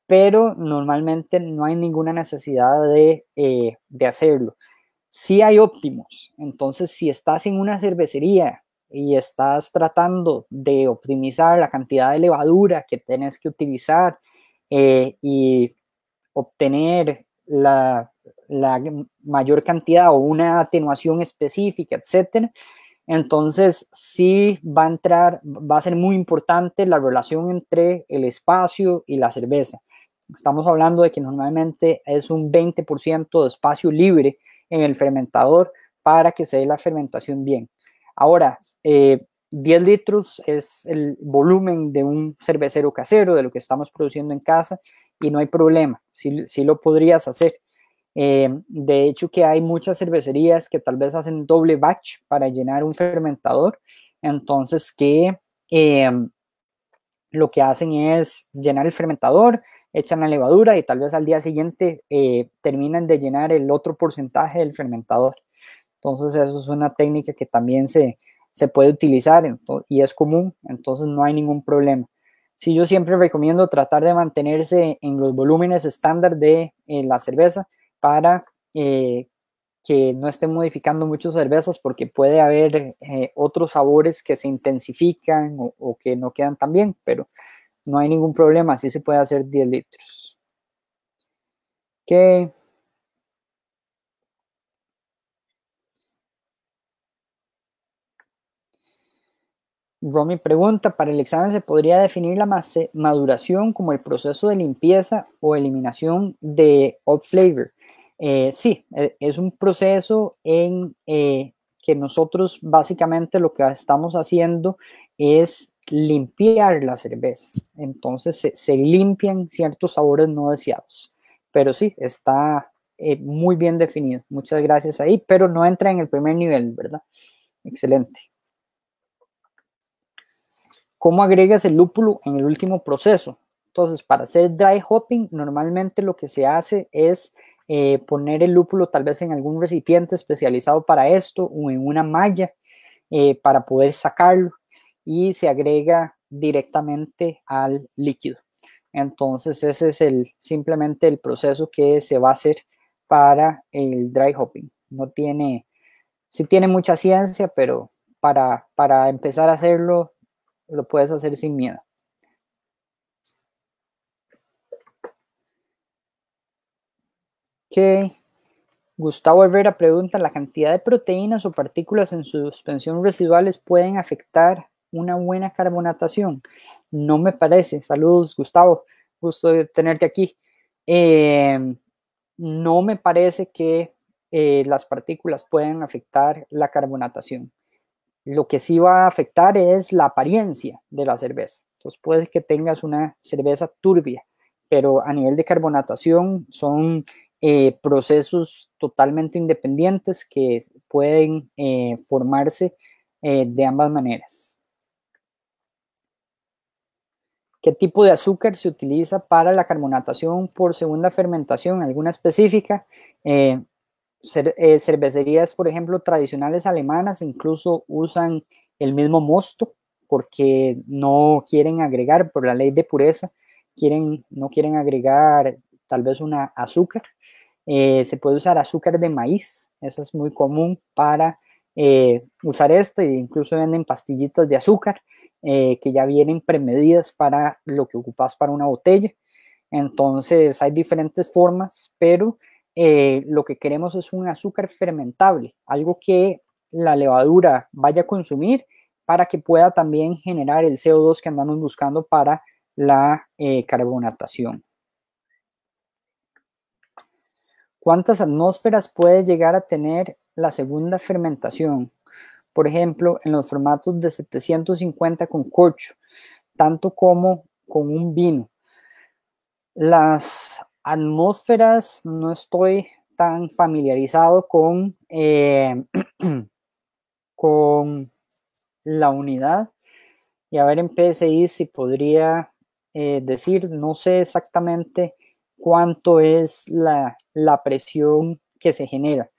pero normalmente no hay ninguna necesidad de, eh, hacerlo. Si hay óptimos, entonces si estás en una cervecería y estás tratando de optimizar la cantidad de levadura que tienes que utilizar eh, y obtener la, mayor cantidad o una atenuación específica, etc., entonces sí va a entrar, va a ser muy importante la relación entre el espacio y la cerveza. Estamos hablando de que normalmente es un 20% de espacio libre en el fermentador para que se dé la fermentación bien. Ahora, 10 eh, litros es el volumen de un cervecero casero, de lo que estamos produciendo en casa, y no hay problema, si sí, lo podrías hacer. Eh, de hecho, que hay muchas cervecerías que tal vez hacen doble batch para llenar un fermentador, entonces que eh, lo que hacen es llenar el fermentador, echan la levadura y tal vez al día siguiente eh, terminan de llenar el otro porcentaje del fermentador. Entonces eso es una técnica que también se, se puede utilizar y es común, entonces no hay ningún problema. Sí, yo siempre recomiendo tratar de mantenerse en los volúmenes estándar de eh, la cerveza para eh, que no estén modificando muchas cervezas porque puede haber otros sabores que se intensifican o, o, que no quedan tan bien, pero no hay ningún problema, así se puede hacer 10 litros. Ok. Romy pregunta, ¿para el examen se podría definir la maduración como el proceso de limpieza o eliminación de off flavor? Eh, sí, e, es un proceso en eh, que nosotros básicamente lo que estamos haciendo es limpiar la cerveza. Entonces se, limpian ciertos sabores no deseados. Pero sí, está eh, muy bien definido. Muchas gracias ahí, pero no entra en el primer nivel, ¿verdad? Excelente. ¿Cómo agregas el lúpulo en el último proceso? Entonces, para hacer dry hopping, normalmente lo que se hace es eh, poner el lúpulo tal vez en algún recipiente especializado para esto o en una malla eh, para poder sacarlo y se agrega directamente al líquido. Entonces ese es el, simplemente el proceso que se va a hacer para el dry hopping. No tiene, sí tiene mucha ciencia, pero para, para empezar a hacerlo lo puedes hacer sin miedo. Ok. Gustavo Herrera pregunta, ¿la cantidad de proteínas o partículas en suspensión residuales pueden afectar una buena carbonatación. No me parece. Saludos, Gustavo. Gusto de tenerte aquí. Em, no me parece que eh, las partículas puedan afectar la carbonatación. Lo que sí va a afectar es la apariencia de la cerveza. Entonces puede que tengas una cerveza turbia, pero a nivel de carbonatación son eh, procesos totalmente independientes que pueden eh, formarse de ambas maneras. qué tipo de azúcar se utiliza para la carbonatación por segunda fermentación, alguna específica. Eh, eh, cervecerías, por ejemplo, tradicionales alemanas incluso usan el mismo mosto porque no quieren agregar, por la ley de pureza, quieren, no quieren agregar tal vez un azúcar. Eh, se puede usar azúcar de maíz, eso es muy común para usar esto, e incluso venden pastillitas de azúcar. Eh, que ya vienen premedidas para lo que ocupas para una botella. Entonces hay diferentes formas, pero eh, lo que queremos es un azúcar fermentable, algo que la levadura vaya a consumir para que pueda también generar el CO2 que andamos buscando para la eh, carbonatación. ¿Cuántas atmósferas puede llegar a tener la segunda fermentación? por ejemplo, en los formatos de 750 con corcho, tanto como con un vino. Las atmósferas no estoy tan familiarizado con, eh, *clears throat* con la unidad. Y a ver en PSI si podría eh, decir, no sé exactamente cuánto es la presión que se genera.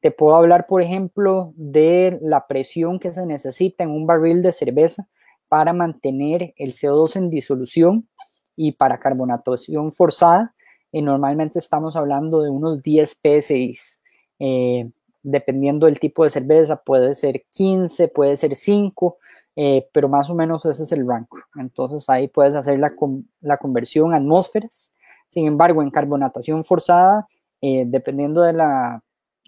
Te puedo hablar, por ejemplo, de la presión que se necesita en un barril de cerveza para mantener el CO2 en disolución y para carbonatación forzada. Y normalmente estamos hablando de unos 10 psi. Eh, dependiendo del tipo de cerveza, puede ser 15, puede ser 5, eh, pero más o menos ese es el rango. Entonces ahí puedes hacer la, la conversión a atmósferas. Sin embargo, en carbonatación forzada, eh, dependiendo de la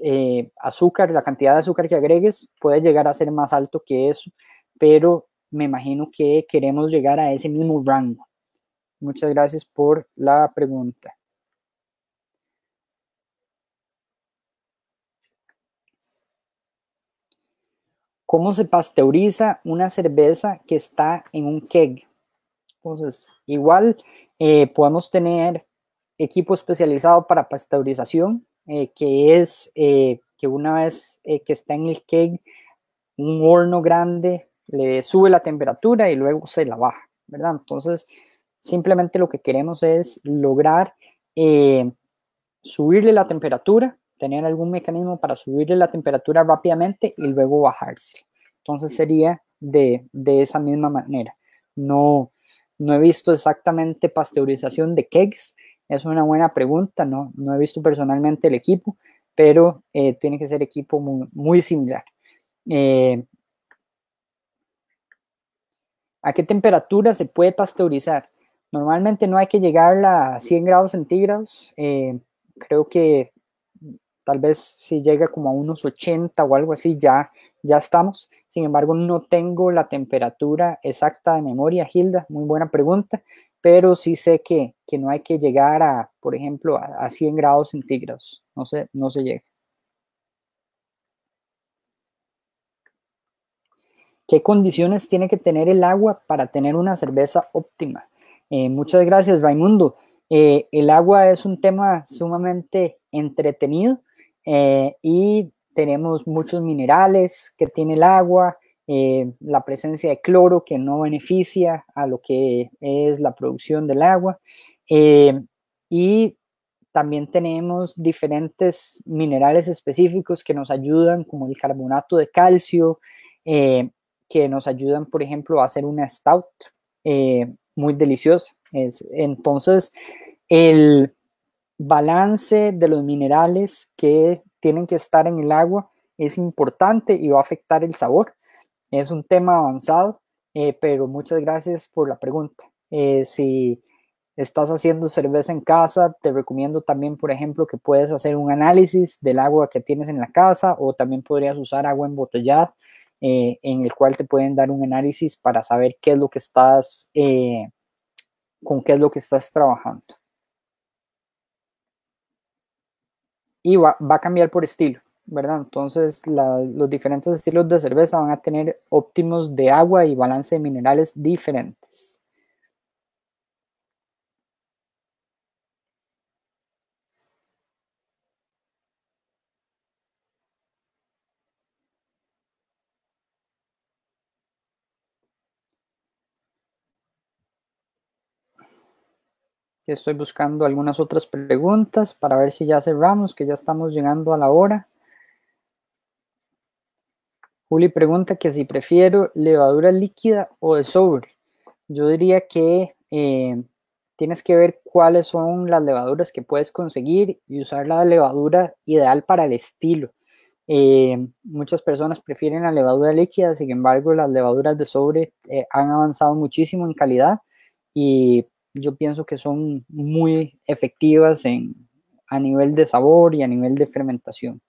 eh, azúcar, la cantidad de azúcar que agregues puede llegar a ser más alto que eso, pero me imagino que queremos llegar a ese mismo rango. Muchas gracias por la pregunta. ¿Cómo se pasteuriza una cerveza que está en un keg? Entonces, igual eh, podemos tener equipo especializado para pasteurización, eh, que es eh, que una vez eh, que está en el keg un horno grande le sube la temperatura y luego se la baja, ¿verdad? Entonces, simplemente lo que queremos es lograr subirle la temperatura, tener algún mecanismo para subirle la temperatura rápidamente y luego bajarse. Entonces sería de, esa misma manera. No, no he visto exactamente pasteurización de kegs es una buena pregunta, no, no he visto personalmente el equipo, pero eh, tiene que ser equipo muy, similar. Eh, ¿A qué temperatura se puede pasteurizar? Normalmente no hay que llegar a 100 grados centígrados. Eh, creo que tal vez si llega como a unos 80 o algo así, ya, ya estamos. Sin embargo, no tengo la temperatura exacta de memoria, Hilda. Muy buena pregunta pero sí sé que, que no hay que llegar a, por ejemplo, a, 100 grados centígrados, no se, no se llega. ¿Qué condiciones tiene que tener el agua para tener una cerveza óptima? Eh, muchas gracias, Raimundo. Eh, el agua es un tema sumamente entretenido eh, y tenemos muchos minerales que tiene el agua, eh, la presencia de cloro que no beneficia a lo que es la producción del agua. Eh, y también tenemos diferentes minerales específicos que nos ayudan, como el carbonato de calcio, eh, que nos ayudan, por ejemplo, a hacer una stout muy deliciosa. entonces, el balance de los minerales que tienen que estar en el agua es importante y va a afectar el sabor. Es un tema avanzado, eh, pero muchas gracias por la pregunta. Eh, si estás haciendo cerveza en casa, te recomiendo también, por ejemplo, que puedes hacer un análisis del agua que tienes en la casa o también podrías usar agua embotellada, eh, en el cual te pueden dar un análisis para saber qué es lo que estás, con qué es lo que estás trabajando. Y va a cambiar por estilo. ¿verdad? Entonces los diferentes estilos de cerveza van a tener óptimos de agua y balance de minerales diferentes. Estoy buscando algunas otras preguntas para ver si ya cerramos, que ya estamos llegando a la hora. Juli pregunta que si prefiero levadura líquida o de sobre. Yo diría que eh, tienes que ver cuáles son las levaduras que puedes conseguir y usar la levadura ideal para el estilo. Eh, muchas personas prefieren la levadura líquida, sin embargo las levaduras de sobre eh, han avanzado muchísimo en calidad y yo pienso que son muy efectivas en, a nivel de sabor y a nivel de fermentación.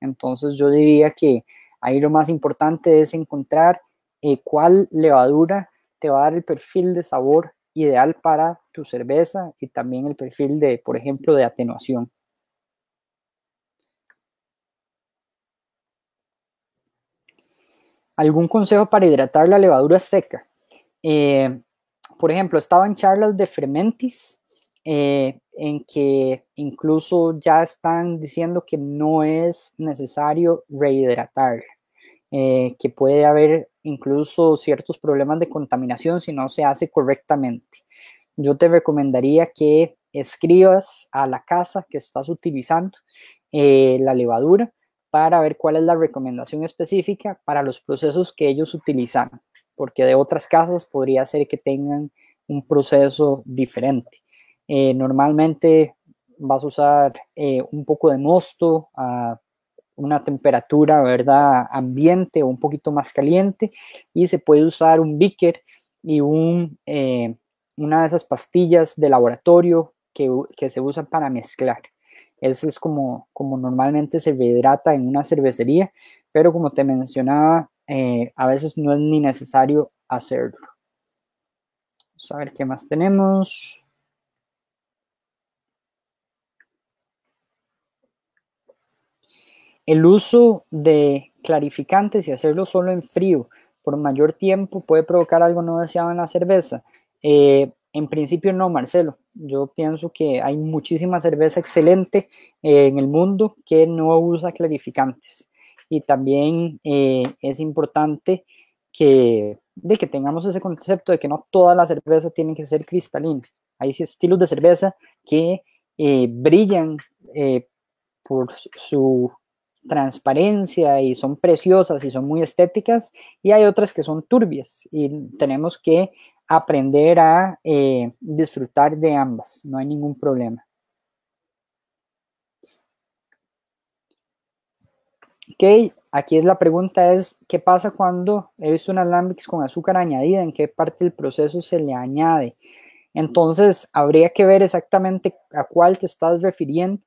Entonces yo diría que Ahí lo más importante es encontrar eh, cuál levadura te va a dar el perfil de sabor ideal para tu cerveza y también el perfil de, por ejemplo, de atenuación. ¿Algún consejo para hidratar la levadura seca? Eh, por ejemplo, estaba en charlas de Fermentis eh, en que incluso ya están diciendo que no es necesario rehidratar, eh, que puede haber incluso ciertos problemas de contaminación si no se hace correctamente. Yo te recomendaría que escribas a la casa que estás utilizando eh, la levadura para ver cuál es la recomendación específica para los procesos que ellos utilizan, porque de otras casas podría ser que tengan un proceso diferente. Eh, normalmente vas a usar eh, un poco de mosto a una temperatura, ¿verdad? Ambiente o un poquito más caliente y se puede usar un beaker y un, eh, una de esas pastillas de laboratorio que, se usan para mezclar. Eso es como, como normalmente se hidrata en una cervecería, pero como te mencionaba, a veces no es ni necesario hacerlo. Vamos a ver qué más tenemos. El uso de clarificantes y hacerlo solo en frío por mayor tiempo puede provocar algo no deseado en la cerveza. Eh, en principio no, Marcelo. Yo pienso que hay muchísima cerveza excelente eh, en el mundo que no usa clarificantes. Y también eh, es importante que, de que tengamos ese concepto de que no toda la cerveza tiene que ser cristalina. Hay estilos de cerveza que brillan por su transparencia y son preciosas y son muy estéticas y hay otras que son turbias y tenemos que aprender a eh, disfrutar de ambas, no hay ningún problema. Ok, aquí es la pregunta es, ¿qué pasa cuando he visto unas lambics con azúcar añadida? ¿En qué parte del proceso se le añade? Entonces, habría que ver exactamente a cuál te estás refiriendo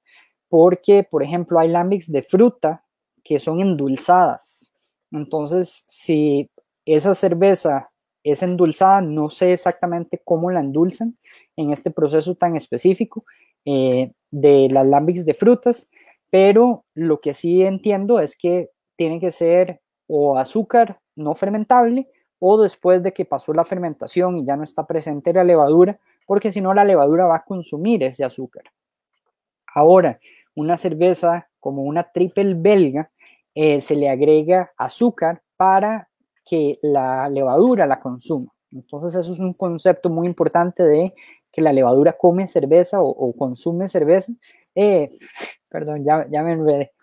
porque, por ejemplo, hay lambics de fruta que son endulzadas. Entonces, si esa cerveza es endulzada, no sé exactamente cómo la endulzan en este proceso tan específico eh, de las lambics de frutas, pero lo que sí entiendo es que tiene que ser o azúcar no fermentable o después de que pasó la fermentación y ya no está presente la levadura, porque si no la levadura va a consumir ese azúcar. Ahora, una cerveza como una triple belga, eh, se le agrega azúcar para que la levadura la consuma. Entonces eso es un concepto muy importante de que la levadura come cerveza o, consume cerveza. Eh, perdón, ya, me enredé.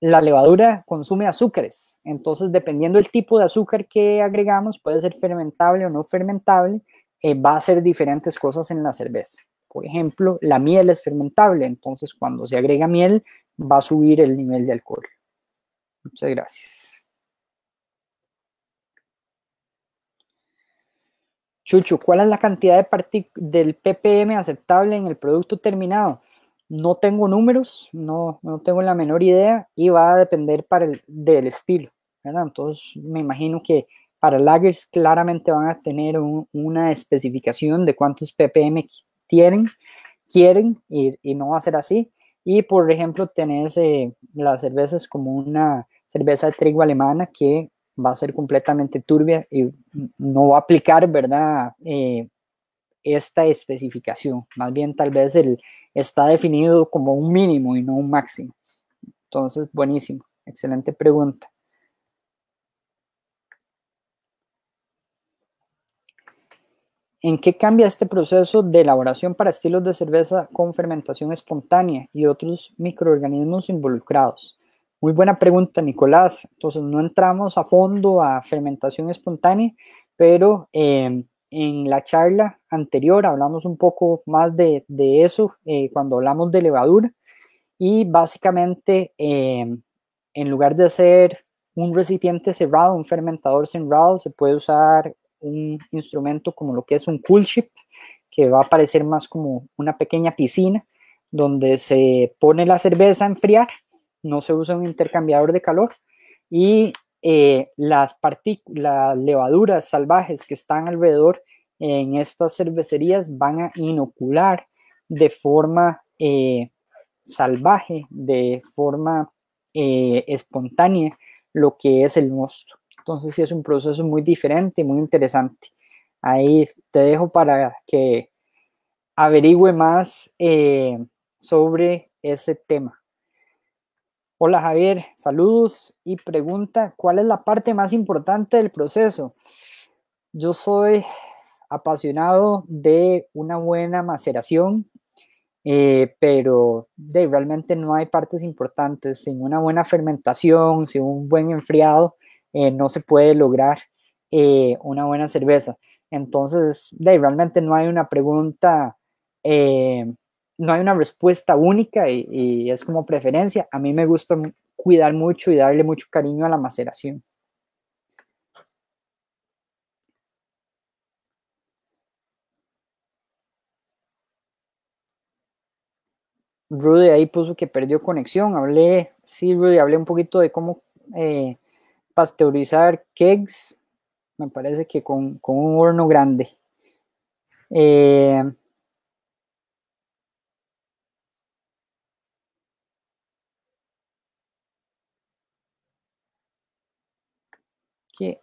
La levadura consume azúcares, entonces dependiendo del tipo de azúcar que agregamos, puede ser fermentable o no fermentable, eh, va a hacer diferentes cosas en la cerveza. Por ejemplo, la miel es fermentable, entonces cuando se agrega miel va a subir el nivel de alcohol. Muchas gracias. Chucho, ¿cuál es la cantidad de del ppm aceptable en el producto terminado? No tengo números, no, no tengo la menor idea y va a depender para el, del estilo. Entonces, me imagino que para lagers claramente van a tener una especificación de cuántos ppm tienen, quieren y, y no va a ser así. Y por ejemplo, tenés eh, las cervezas como una cerveza de trigo alemana que va a ser completamente turbia y no va a aplicar, ¿verdad? Eh, esta especificación. Más bien, tal vez el, está definido como un mínimo y no un máximo. Entonces, buenísimo. Excelente pregunta. ¿En qué cambia este proceso de elaboración para estilos de cerveza con fermentación espontánea y otros microorganismos involucrados? Muy buena pregunta, Nicolás. Entonces, no entramos a fondo a fermentación espontánea, pero em, en la charla anterior hablamos un poco más de, eso eh, cuando hablamos de levadura y básicamente em, en lugar de hacer un recipiente cerrado, un fermentador cerrado, se puede usar un instrumento como lo que es un cool chip, que va a parecer más como una pequeña piscina, donde se pone la cerveza a enfriar, no se usa un intercambiador de calor y eh, las, las levaduras salvajes que están alrededor en estas cervecerías van a inocular de forma eh, salvaje, de forma eh, espontánea, lo que es el mosto. Entonces sí es un proceso muy diferente y muy interesante. Ahí te dejo para que averigüe más eh, sobre ese tema. Hola Javier, saludos y pregunta, ¿cuál es la parte más importante del proceso? Yo soy apasionado de una buena maceración, eh, pero realmente no hay partes importantes. Sin una buena fermentación, sin un buen enfriado, eh, no se puede lograr eh, una buena cerveza. Entonces, realmente no hay una pregunta, eh, no hay una respuesta única y, es como preferencia. A mí me gusta cuidar mucho y darle mucho cariño a la maceración. Rudy ahí puso que perdió conexión. Hablé, sí, Rudy, hablé un poquito de cómo pasteurizar kegs me parece que con, un horno grande. Eh,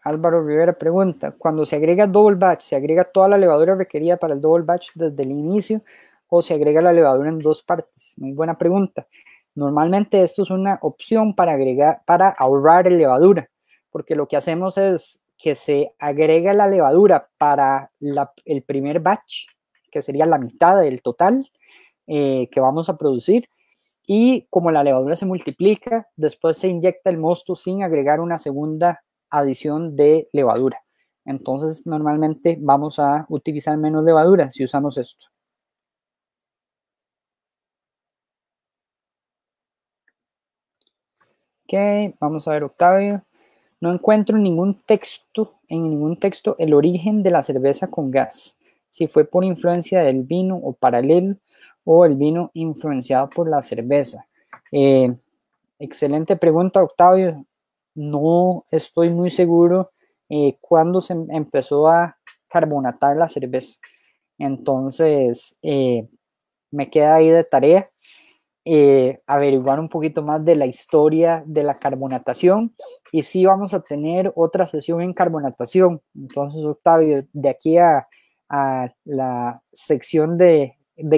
Álvaro Rivera pregunta, cuando se agrega double batch, ¿se agrega toda la levadura requerida para el double batch desde el inicio o se agrega la levadura en dos partes? Muy buena pregunta. Normalmente esto es una opción para agregar, para ahorrar levadura porque lo que hacemos es que se agrega la levadura para el primer batch, que sería la mitad del total eh, que vamos a producir, y como la levadura se multiplica, después se inyecta el mosto sin agregar una segunda adición de levadura. Entonces, normalmente vamos a utilizar menos levadura si usamos esto. Ok, vamos a ver Octavio. No encuentro ningún texto, en ningún texto, el origen de la cerveza con gas, si fue por influencia del vino o paralelo, o el vino influenciado por la cerveza. Eh, excelente pregunta, Octavio. No estoy muy seguro cuando eh, cuándo se empezó a carbonatar la cerveza. Entonces, eh, me queda ahí de tarea. Eh, averiguar un poquito más de la historia de la carbonatación y si vamos a tener otra sesión en carbonatación. Entonces, Octavio, de aquí a, la sección de,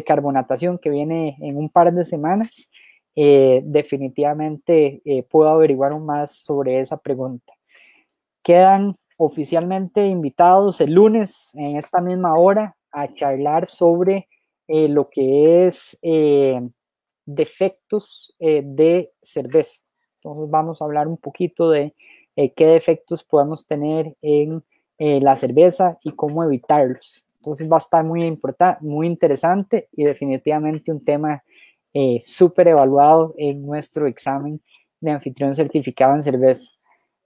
carbonatación que viene en un par de semanas, eh, definitivamente eh, puedo averiguar más sobre esa pregunta. Quedan oficialmente invitados el lunes en esta misma hora a charlar sobre lo que es defectos eh, de cerveza. Entonces vamos a hablar un poquito de eh, qué defectos podemos tener en eh, la cerveza y cómo evitarlos. Entonces va a estar muy, importante, muy interesante y definitivamente un tema súper evaluado en nuestro examen de anfitrión certificado en cerveza.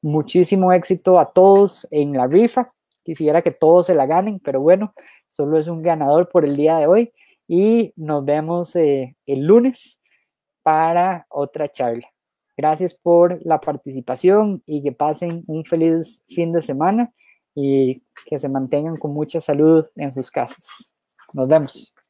Muchísimo éxito a todos en la rifa. Quisiera que todos se la ganen, pero bueno, solo es un ganador por el día de hoy y nos vemos eh, el lunes para otra charla. Gracias por la participación y que pasen un feliz fin de semana y que se mantengan con mucha salud en sus casas. Nos vemos.